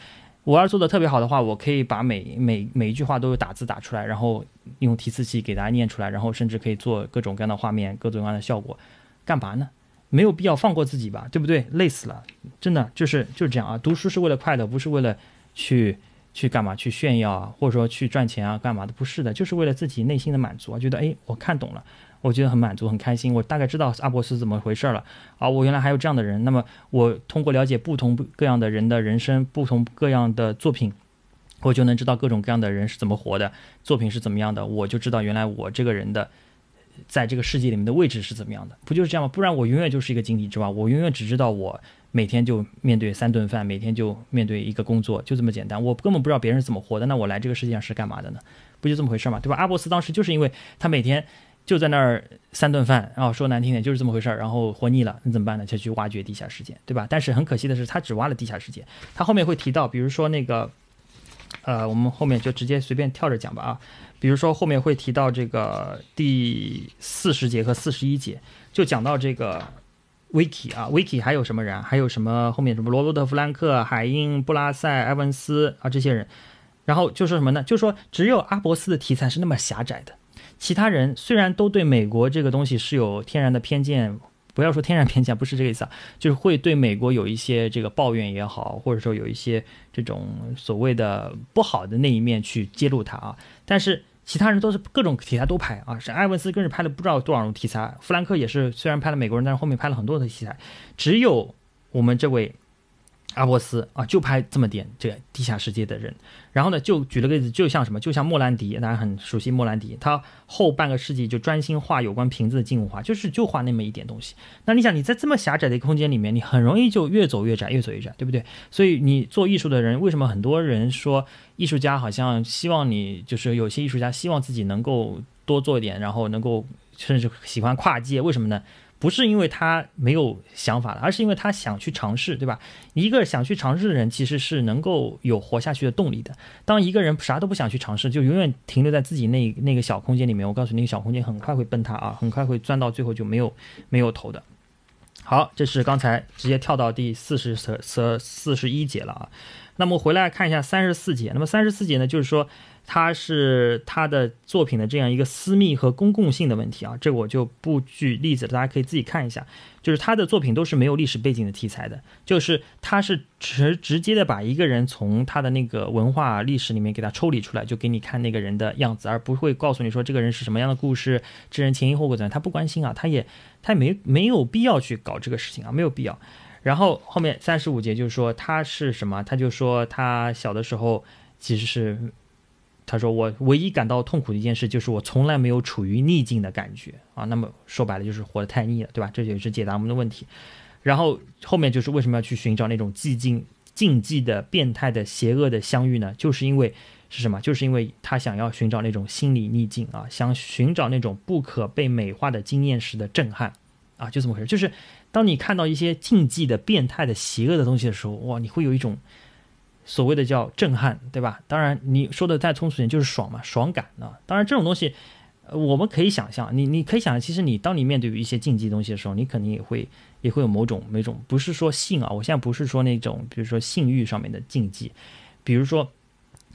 我要做的特别好的话，我可以把每每每一句话都打字打出来，然后用提词器给大家念出来，然后甚至可以做各种各样的画面，各种各样的效果，干嘛呢？没有必要放过自己吧，对不对？累死了，真的就是就是这样啊！读书是为了快乐，不是为了去去干嘛去炫耀啊，或者说去赚钱啊，干嘛的？不是的，就是为了自己内心的满足，觉得哎，我看懂了。我觉得很满足，很开心。我大概知道阿伯斯怎么回事了啊！我原来还有这样的人。那么，我通过了解不同各样的人的人生、不同各样的作品，我就能知道各种各样的人是怎么活的，作品是怎么样的。我就知道原来我这个人的，在这个世界里面的位置是怎么样的，不就是这样吗？不然我永远就是一个井底之蛙，我永远只知道我每天就面对三顿饭，每天就面对一个工作，就这么简单。我根本不知道别人是怎么活的。那我来这个世界上是干嘛的呢？不就这么回事吗？对吧？阿伯斯当时就是因为他每天。就在那儿三顿饭，然后说难听点就是这么回事儿，然后活腻了，你怎么办呢？就去挖掘地下世界，对吧？但是很可惜的是，他只挖了地下世界。他后面会提到，比如说那个，呃，我们后面就直接随便跳着讲吧啊，比如说后面会提到这个第四十节和四十一节，就讲到这个 Wiki 啊，w k i 还有什么人，还有什么后面什么罗伯特·弗兰克、海因·布拉塞、埃文斯啊这些人，然后就说什么呢？就说只有阿伯斯的题材是那么狭窄的。其他人虽然都对美国这个东西是有天然的偏见，不要说天然偏见，不是这个意思啊，就是会对美国有一些这个抱怨也好，或者说有一些这种所谓的不好的那一面去揭露他啊。但是其他人都是各种题材都拍啊，是艾文斯更是拍了不知道多少种题材，弗兰克也是虽然拍了美国人，但是后面拍了很多的题材，只有我们这位。阿波斯啊，就拍这么点，这地下世界的人。然后呢，就举了个例子，就像什么，就像莫兰迪，大家很熟悉莫兰迪，他后半个世纪就专心画有关瓶子的静物画，就是就画那么一点东西。那你想，你在这么狭窄的一个空间里面，你很容易就越走越窄，越走越窄，对不对？所以你做艺术的人，为什么很多人说艺术家好像希望你，就是有些艺术家希望自己能够多做一点，然后能够甚至喜欢跨界，为什么呢？不是因为他没有想法了，而是因为他想去尝试，对吧？一个想去尝试的人，其实是能够有活下去的动力的。当一个人啥都不想去尝试，就永远停留在自己那那个小空间里面，我告诉你，那个小空间很快会崩塌啊，很快会钻到最后就没有没有头的。好，这是刚才直接跳到第四十十四十一节了啊。那么回来看一下三十四节，那么三十四节呢，就是说。他是他的作品的这样一个私密和公共性的问题啊，这我就不举例子了，大家可以自己看一下。就是他的作品都是没有历史背景的题材的，就是他是直直接的把一个人从他的那个文化历史里面给他抽离出来，就给你看那个人的样子，而不会告诉你说这个人是什么样的故事，这人前因后果怎样，他不关心啊，他也他也没没有必要去搞这个事情啊，没有必要。然后后面三十五节就是说他是什么，他就说他小的时候其实是。他说：“我唯一感到痛苦的一件事，就是我从来没有处于逆境的感觉啊。那么说白了，就是活得太腻了，对吧？这也是解答我们的问题。然后后面就是为什么要去寻找那种寂静、禁忌的、变态的、邪恶的相遇呢？就是因为是什么？就是因为他想要寻找那种心理逆境啊，想寻找那种不可被美化的经验时的震撼啊，就这么回事。就是当你看到一些禁忌的、变态的、邪恶的东西的时候，哇，你会有一种。”所谓的叫震撼，对吧？当然，你说的再通俗点就是爽嘛，爽感啊。当然，这种东西，我们可以想象，你你可以想，其实你当你面对于一些禁忌东西的时候，你肯定也会也会有某种某种，不是说性啊，我现在不是说那种，比如说性欲上面的禁忌，比如说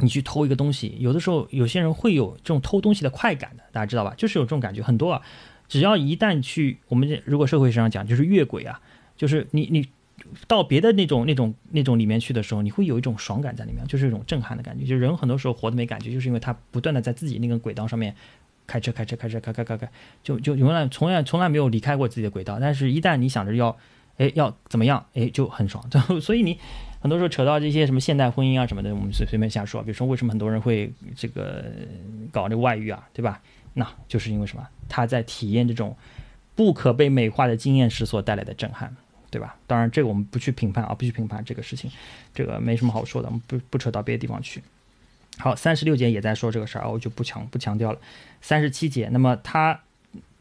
你去偷一个东西，有的时候有些人会有这种偷东西的快感的，大家知道吧？就是有这种感觉，很多啊，只要一旦去，我们如果社会上讲就是越轨啊，就是你你。到别的那种、那种、那种里面去的时候，你会有一种爽感在里面，就是一种震撼的感觉。就人很多时候活得没感觉，就是因为他不断的在自己那根轨道上面开车、开车、开车、开开开开，就就永远、从来、从来没有离开过自己的轨道。但是，一旦你想着要，哎，要怎么样，哎，就很爽。然后，所以你很多时候扯到这些什么现代婚姻啊什么的，我们随随便瞎说。比如说，为什么很多人会这个搞这外遇啊，对吧？那就是因为什么？他在体验这种不可被美化的经验时所带来的震撼。对吧？当然，这个我们不去评判啊，不去评判这个事情，这个没什么好说的，我们不不扯到别的地方去。好，三十六节也在说这个事儿，我就不强不强调了。三十七节，那么他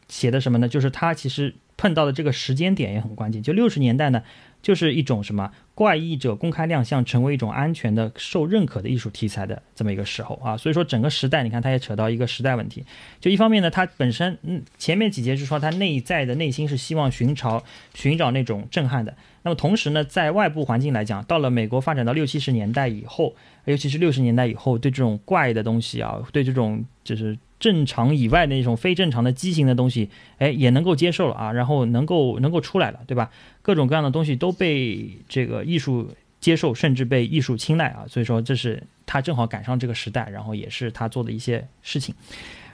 写的什么呢？就是他其实碰到的这个时间点也很关键，就六十年代呢。就是一种什么怪异者公开亮相，成为一种安全的、受认可的艺术题材的这么一个时候啊，所以说整个时代，你看它也扯到一个时代问题。就一方面呢，它本身，嗯，前面几节就说它内在的内心是希望寻找寻找那种震撼的。那么同时呢，在外部环境来讲，到了美国发展到六七十年代以后，尤其是六十年代以后，对这种怪的东西啊，对这种就是。正常以外的那种非正常的畸形的东西，哎，也能够接受了啊，然后能够能够出来了，对吧？各种各样的东西都被这个艺术接受，甚至被艺术青睐啊。所以说，这是他正好赶上这个时代，然后也是他做的一些事情。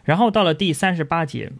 然后到了第三十八节，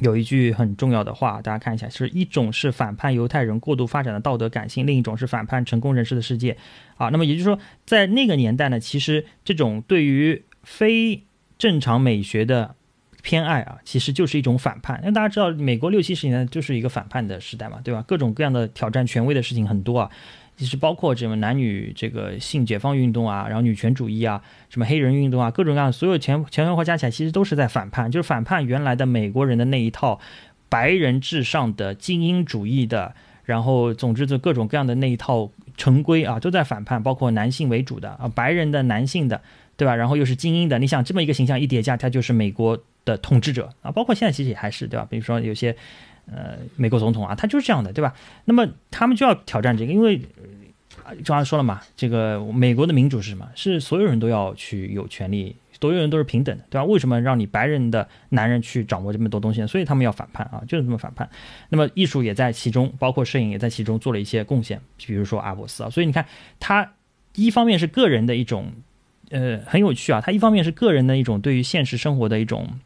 有一句很重要的话，大家看一下，是一种是反叛犹太人过度发展的道德感性，另一种是反叛成功人士的世界啊。那么也就是说，在那个年代呢，其实这种对于非。正常美学的偏爱啊，其实就是一种反叛。那大家知道，美国六七十年代就是一个反叛的时代嘛，对吧？各种各样的挑战权威的事情很多啊，其实包括什么男女这个性解放运动啊，然后女权主义啊，什么黑人运动啊，各种各样，所有全全文化加起来，其实都是在反叛，就是反叛原来的美国人的那一套白人至上的精英主义的，然后总之就各种各样的那一套陈规啊，都在反叛，包括男性为主的啊，白人的男性的。对吧？然后又是精英的，你想这么一个形象一叠加，他就是美国的统治者啊！包括现在其实也还是对吧？比如说有些，呃，美国总统啊，他就是这样的，对吧？那么他们就要挑战这个，因为，就刚才说了嘛，这个美国的民主是什么？是所有人都要去有权利，所有人都是平等的，对吧？为什么让你白人的男人去掌握这么多东西？所以他们要反叛啊，就是这么反叛。那么艺术也在其中，包括摄影也在其中做了一些贡献，比如说阿伯斯啊。所以你看，他一方面是个人的一种。呃，很有趣啊！他一方面是个人的一种对于现实生活的一种，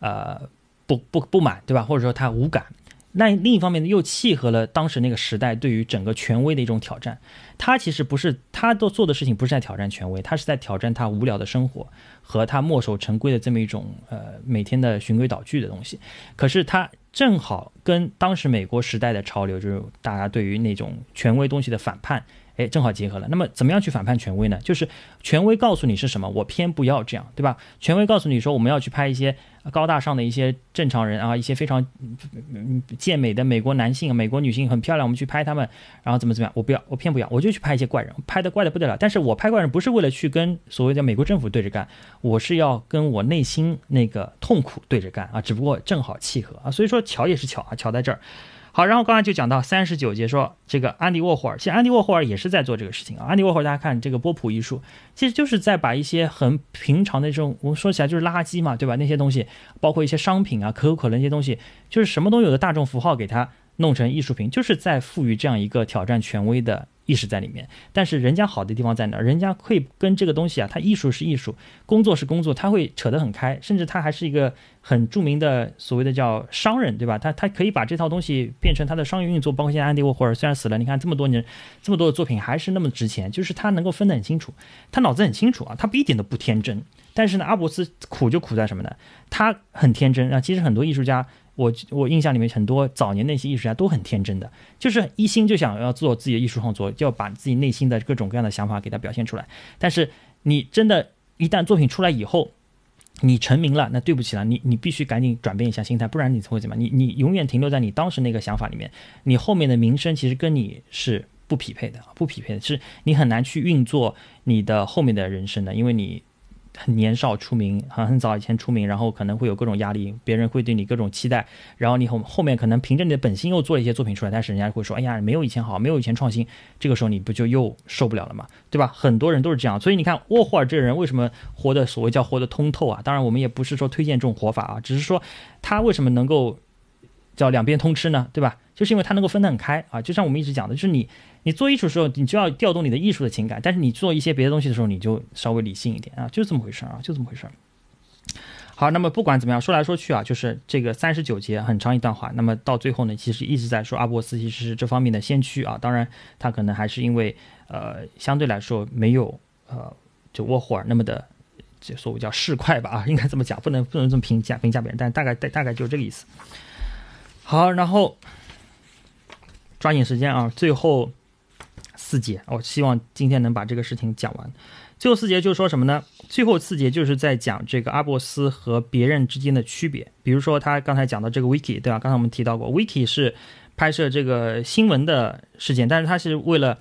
呃，不不不满，对吧？或者说他无感。那另一方面又契合了当时那个时代对于整个权威的一种挑战。他其实不是他都做的事情，不是在挑战权威，他是在挑战他无聊的生活和他墨守成规的这么一种呃每天的循规蹈矩的东西。可是他正好跟当时美国时代的潮流，就是大家对于那种权威东西的反叛。哎，正好结合了。那么，怎么样去反叛权威呢？就是权威告诉你是什么，我偏不要这样，对吧？权威告诉你说我们要去拍一些高大上的一些正常人啊，一些非常健美的美国男性、美国女性很漂亮，我们去拍他们，然后怎么怎么样？我不要，我偏不要，我就去拍一些怪人，拍的怪的不得了。但是我拍怪人不是为了去跟所谓的美国政府对着干，我是要跟我内心那个痛苦对着干啊。只不过正好契合啊，所以说巧也是巧啊，巧在这儿。好，然后刚才就讲到三十九节，说这个安迪沃霍尔，其实安迪沃霍尔也是在做这个事情啊。安迪沃霍尔，大家看这个波普艺术，其实就是在把一些很平常的这种，我们说起来就是垃圾嘛，对吧？那些东西，包括一些商品啊，可有可乐那些东西，就是什么都有的大众符号给他。弄成艺术品，就是在赋予这样一个挑战权威的意识在里面。但是人家好的地方在哪？儿？人家会跟这个东西啊，他艺术是艺术，工作是工作，他会扯得很开。甚至他还是一个很著名的所谓的叫商人，对吧？他他可以把这套东西变成他的商业运作。包括像安迪沃霍尔虽然死了，你看这么多年这么多的作品还是那么值钱，就是他能够分得很清楚，他脑子很清楚啊，他不一点都不天真。但是呢，阿伯斯苦就苦在什么呢？他很天真啊，其实很多艺术家。我我印象里面很多早年那些艺术家都很天真的，就是一心就想要做自己的艺术创作，就要把自己内心的各种各样的想法给他表现出来。但是你真的，一旦作品出来以后，你成名了，那对不起了，你你必须赶紧转变一下心态，不然你才会怎么？你你永远停留在你当时那个想法里面，你后面的名声其实跟你是不匹配的，不匹配的是你很难去运作你的后面的人生的，因为你。很年少出名，很很早以前出名，然后可能会有各种压力，别人会对你各种期待，然后你后后面可能凭着你的本心又做了一些作品出来，但是人家会说，哎呀，没有以前好，没有以前创新，这个时候你不就又受不了了嘛，对吧？很多人都是这样，所以你看，沃霍尔这个人为什么活的所谓叫活得通透啊？当然我们也不是说推荐这种活法啊，只是说他为什么能够叫两边通吃呢？对吧？就是因为他能够分得很开啊，就像我们一直讲的就是你。你做艺术的时候，你就要调动你的艺术的情感；但是你做一些别的东西的时候，你就稍微理性一点啊，就这么回事儿啊，就这么回事儿。好，那么不管怎么样，说来说去啊，就是这个三十九节很长一段话。那么到最后呢，其实一直在说阿波斯其实是这方面的先驱啊。当然，他可能还是因为呃，相对来说没有呃，就沃霍尔那么的这所谓叫市侩吧啊，应该这么讲，不能不能这么评价评价别人，但大概大大概就是这个意思。好，然后抓紧时间啊，最后。四节，我希望今天能把这个事情讲完。最后四节就是说什么呢？最后四节就是在讲这个阿博斯和别人之间的区别。比如说他刚才讲的这个 Wiki，对吧？刚才我们提到过，w i k i 是拍摄这个新闻的事件，但是他是为了，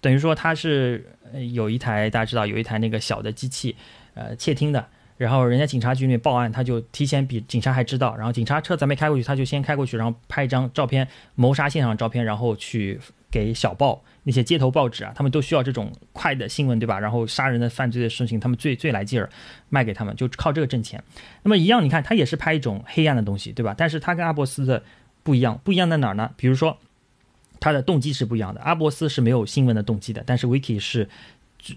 等于说他是有一台大家知道有一台那个小的机器，呃，窃听的。然后人家警察局里面报案，他就提前比警察还知道。然后警察车咱没开过去，他就先开过去，然后拍一张照片，谋杀现场照片，然后去。给小报那些街头报纸啊，他们都需要这种快的新闻，对吧？然后杀人的犯罪的事情，他们最最来劲儿，卖给他们就靠这个挣钱。那么一样，你看他也是拍一种黑暗的东西，对吧？但是他跟阿博斯的不一样，不一样在哪儿呢？比如说，他的动机是不一样的，阿博斯是没有新闻的动机的，但是 Vicky 是。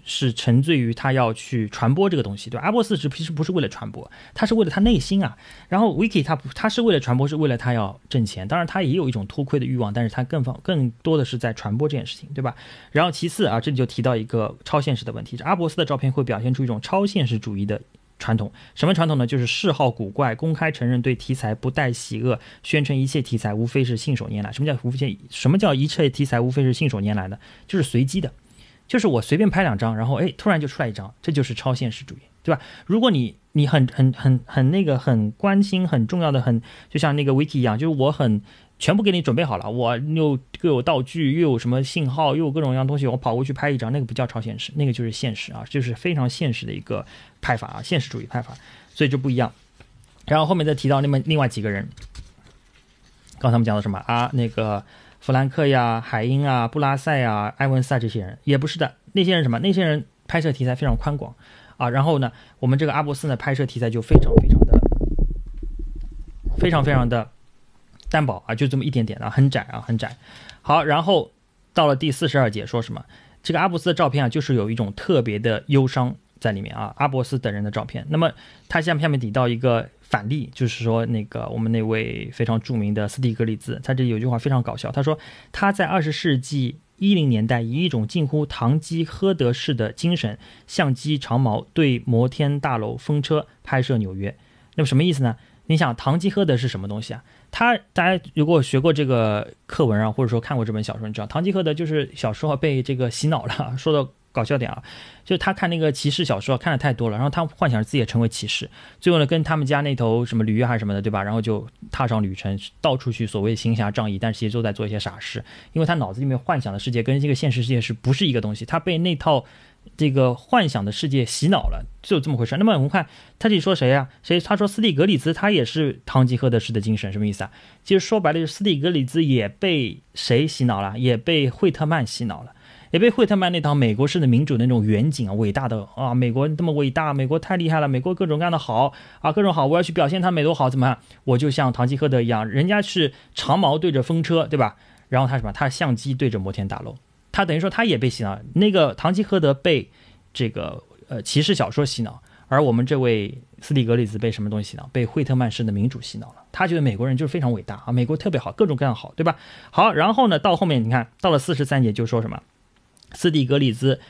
是沉醉于他要去传播这个东西，对吧？阿波斯其实不是为了传播，他是为了他内心啊。然后维基他不，他是为了传播，是为了他要挣钱。当然，他也有一种偷窥的欲望，但是他更放更多的是在传播这件事情，对吧？然后其次啊，这里就提到一个超现实的问题，阿波斯的照片会表现出一种超现实主义的传统。什么传统呢？就是嗜好古怪，公开承认对题材不带喜恶，宣称一切题材无非是信手拈来。什么叫无非？什么叫一切题材无非是信手拈来的？就是随机的。就是我随便拍两张，然后哎，突然就出来一张，这就是超现实主义，对吧？如果你你很很很很那个很关心很重要的很，就像那个 Wiki 一样，就是我很全部给你准备好了，我又又有道具，又有什么信号，又有各种各样东西，我跑过去拍一张，那个不叫超现实，那个就是现实啊，就是非常现实的一个拍法啊，现实主义拍法，所以就不一样。然后后面再提到那么另外几个人，刚才我们讲的什么啊？那个。弗兰克呀，海因啊，布拉塞啊，埃文萨这些人也不是的，那些人什么？那些人拍摄题材非常宽广啊，然后呢，我们这个阿伯斯呢拍摄题材就非常非常的，非常非常的单薄啊，就这么一点点啊，很窄啊，很窄。好，然后到了第四十二节说什么？这个阿伯斯的照片啊，就是有一种特别的忧伤在里面啊，阿伯斯等人的照片。那么他下下面提到一个。反例就是说，那个我们那位非常著名的斯蒂格利兹，他这里有句话非常搞笑，他说他在二十世纪一零年代以一种近乎堂吉诃德式的精神，相机长矛对摩天大楼风车拍摄纽约。那么什么意思呢？你想堂吉诃德是什么东西啊？他大家如果学过这个课文啊，或者说看过这本小说，你知道堂吉诃德就是小时候被这个洗脑了，说的。搞笑点啊，就是他看那个骑士小说看的太多了，然后他幻想自己也成为骑士，最后呢跟他们家那头什么驴还是什么的，对吧？然后就踏上旅程，到处去所谓行侠仗义，但是其实都在做一些傻事，因为他脑子里面幻想的世界跟这个现实世界是不是一个东西？他被那套这个幻想的世界洗脑了，就这么回事。那么我们看他这里说谁呀？谁？他说斯蒂格里兹他也是堂吉诃德式的精神，什么意思啊？其实说白了是斯蒂格里兹也被谁洗脑了？也被惠特曼洗脑了。也被惠特曼那套美国式的民主的那种远景啊，伟大的啊，美国这么伟大，美国太厉害了，美国各种各样的好啊，各种好，我要去表现他美多好，怎么样？我就像唐吉诃德一样，人家是长矛对着风车，对吧？然后他什么？他相机对着摩天大楼，他等于说他也被洗脑。那个唐吉诃德被这个呃骑士小说洗脑，而我们这位斯蒂格里兹被什么东西洗脑？被惠特曼式的民主洗脑了。他觉得美国人就是非常伟大啊，美国特别好，各种各样好，对吧？好，然后呢，到后面你看到了四十三节就说什么？斯蒂格利兹，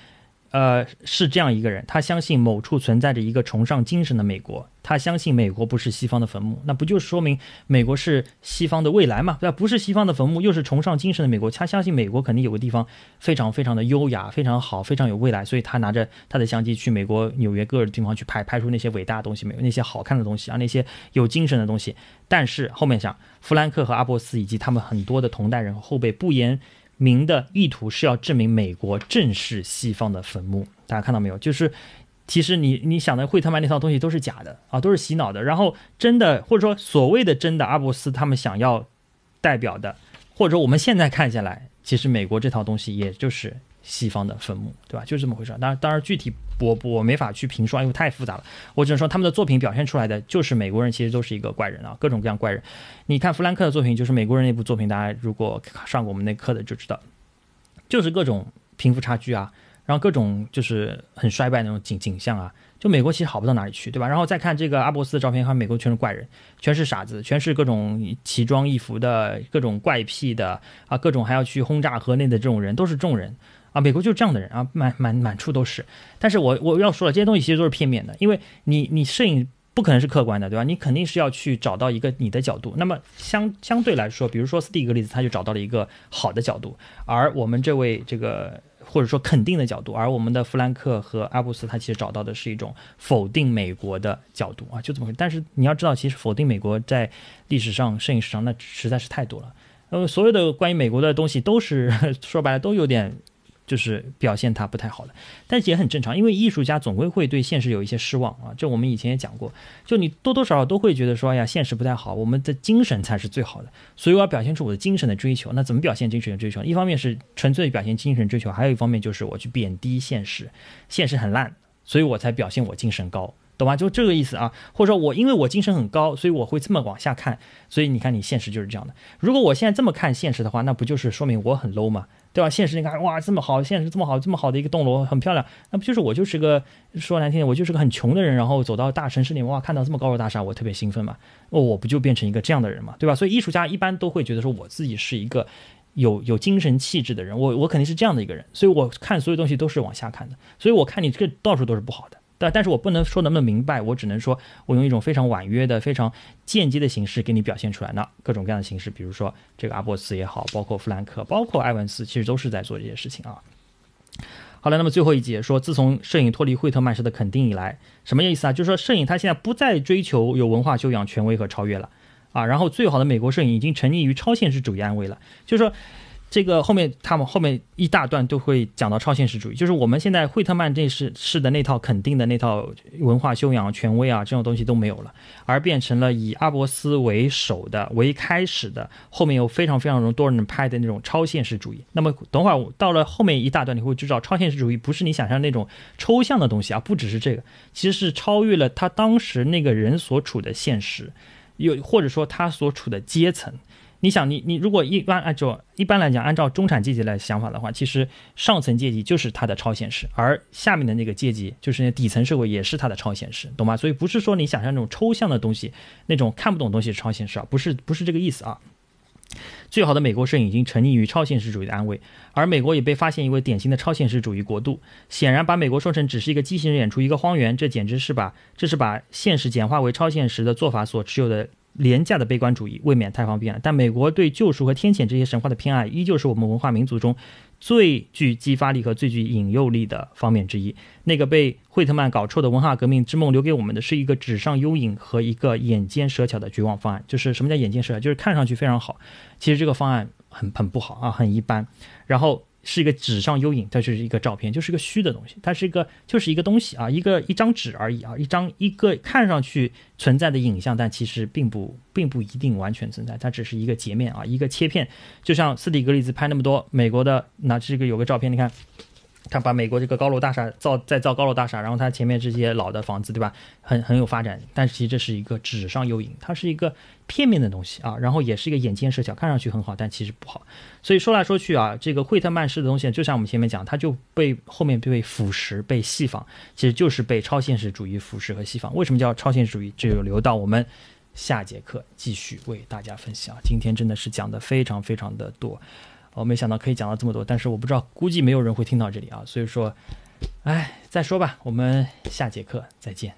呃，是这样一个人，他相信某处存在着一个崇尚精神的美国，他相信美国不是西方的坟墓，那不就说明美国是西方的未来嘛？对吧？不是西方的坟墓，又是崇尚精神的美国，他相信美国肯定有个地方非常非常的优雅，非常好，非常有未来，所以他拿着他的相机去美国纽约各个地方去拍，拍出那些伟大的东西，没有那些好看的东西，啊，那些有精神的东西。但是后面想，弗兰克和阿波斯以及他们很多的同代人和后辈不言。明的意图是要证明美国正是西方的坟墓，大家看到没有？就是，其实你你想的惠特曼那套东西都是假的啊，都是洗脑的。然后真的，或者说所谓的真的阿博斯他们想要代表的，或者说我们现在看下来，其实美国这套东西也就是。西方的坟墓，对吧？就是这么回事。当然，当然，具体我我没法去评说，因为太复杂了。我只能说，他们的作品表现出来的就是美国人其实都是一个怪人啊，各种各样怪人。你看弗兰克的作品，就是美国人那部作品，大家如果上过我们那课的就知道，就是各种贫富差距啊，然后各种就是很衰败那种景景象啊。就美国其实好不到哪里去，对吧？然后再看这个阿伯斯的照片，看美国全是怪人，全是傻子，全是各种奇装异服的各种怪癖的啊，各种还要去轰炸河内的这种人都是众人。啊，美国就是这样的人啊，满满满处都是。但是我我要说了，这些东西其实都是片面的，因为你你摄影不可能是客观的，对吧？你肯定是要去找到一个你的角度。那么相相对来说，比如说斯蒂格利兹，他就找到了一个好的角度，而我们这位这个或者说肯定的角度，而我们的弗兰克和阿布斯，他其实找到的是一种否定美国的角度啊，就这么。回事。但是你要知道，其实否定美国在历史上摄影史上那实在是太多了。那么所有的关于美国的东西，都是 说白了都有点。就是表现他不太好的，但也很正常，因为艺术家总归会对现实有一些失望啊。这我们以前也讲过，就你多多少少都会觉得说，哎呀，现实不太好，我们的精神才是最好的，所以我要表现出我的精神的追求。那怎么表现精神的追求？一方面是纯粹表现精神追求，还有一方面就是我去贬低现实，现实很烂，所以我才表现我精神高。懂吗？就这个意思啊，或者说，我因为我精神很高，所以我会这么往下看，所以你看，你现实就是这样的。如果我现在这么看现实的话，那不就是说明我很 low 吗？对吧？现实你看，哇，这么好，现实这么好，这么好的一个栋楼，很漂亮，那不就是我就是个说难听点，我就是个很穷的人，然后走到大城市里面，哇，看到这么高楼大厦，我特别兴奋嘛，我不就变成一个这样的人嘛，对吧？所以艺术家一般都会觉得说，我自己是一个有有精神气质的人，我我肯定是这样的一个人，所以我看所有东西都是往下看的，所以我看你这个到处都是不好的。但但是我不能说能不能明白，我只能说，我用一种非常婉约的、非常间接的形式给你表现出来。那各种各样的形式，比如说这个阿波斯也好，包括弗兰克，包括埃文斯，其实都是在做这些事情啊。好了，那么最后一节说，自从摄影脱离惠特曼式的肯定以来，什么意思啊？就是说摄影他现在不再追求有文化修养、权威和超越了啊。然后最好的美国摄影已经沉溺于超现实主义安慰了，就是说。这个后面他们后面一大段都会讲到超现实主义，就是我们现在惠特曼这是是的那套肯定的那套文化修养、权威啊这种东西都没有了，而变成了以阿伯斯为首的为开始的，后面有非常非常多人拍的那种超现实主义。那么等会儿到了后面一大段，你会知道超现实主义不是你想象那种抽象的东西啊，不只是这个，其实是超越了他当时那个人所处的现实，又或者说他所处的阶层。你想，你你如果一般按照一般来讲，按照中产阶级来想法的话，其实上层阶级就是他的超现实，而下面的那个阶级就是那底层社会，也是他的超现实，懂吗？所以不是说你想象那种抽象的东西，那种看不懂东西是超现实啊，不是不是这个意思啊。最好的美国摄影已经沉溺于超现实主义的安慰，而美国也被发现一位典型的超现实主义国度。显然，把美国说成只是一个畸形演出、一个荒原，这简直是把这是把现实简化为超现实的做法所持有的。廉价的悲观主义未免太方便了，但美国对救赎和天谴这些神话的偏爱，依旧是我们文化民族中最具激发力和最具引诱力的方面之一。那个被惠特曼搞臭的文化革命之梦，留给我们的是一个纸上幽影和一个眼尖舌巧的绝望方案。就是什么叫眼尖舌巧？就是看上去非常好，其实这个方案很很不好啊，很一般。然后。是一个纸上幽影，它就是一个照片，就是一个虚的东西。它是一个，就是一个东西啊，一个一张纸而已啊，一张一个看上去存在的影像，但其实并不，并不一定完全存在。它只是一个截面啊，一个切片。就像斯蒂格利兹拍那么多美国的，那这个有个照片，你看，他把美国这个高楼大厦造再造高楼大厦，然后他前面这些老的房子，对吧？很很有发展，但是其实这是一个纸上幽影，它是一个片面的东西啊，然后也是一个眼见色巧，看上去很好，但其实不好。所以说来说去啊，这个惠特曼式的东西，就像我们前面讲，它就被后面被腐蚀、被细仿，其实就是被超现实主义腐蚀和细仿。为什么叫超现实主义？这有留到我们下节课继续为大家分享今天真的是讲的非常非常的多，我没想到可以讲到这么多，但是我不知道，估计没有人会听到这里啊。所以说，哎，再说吧，我们下节课再见。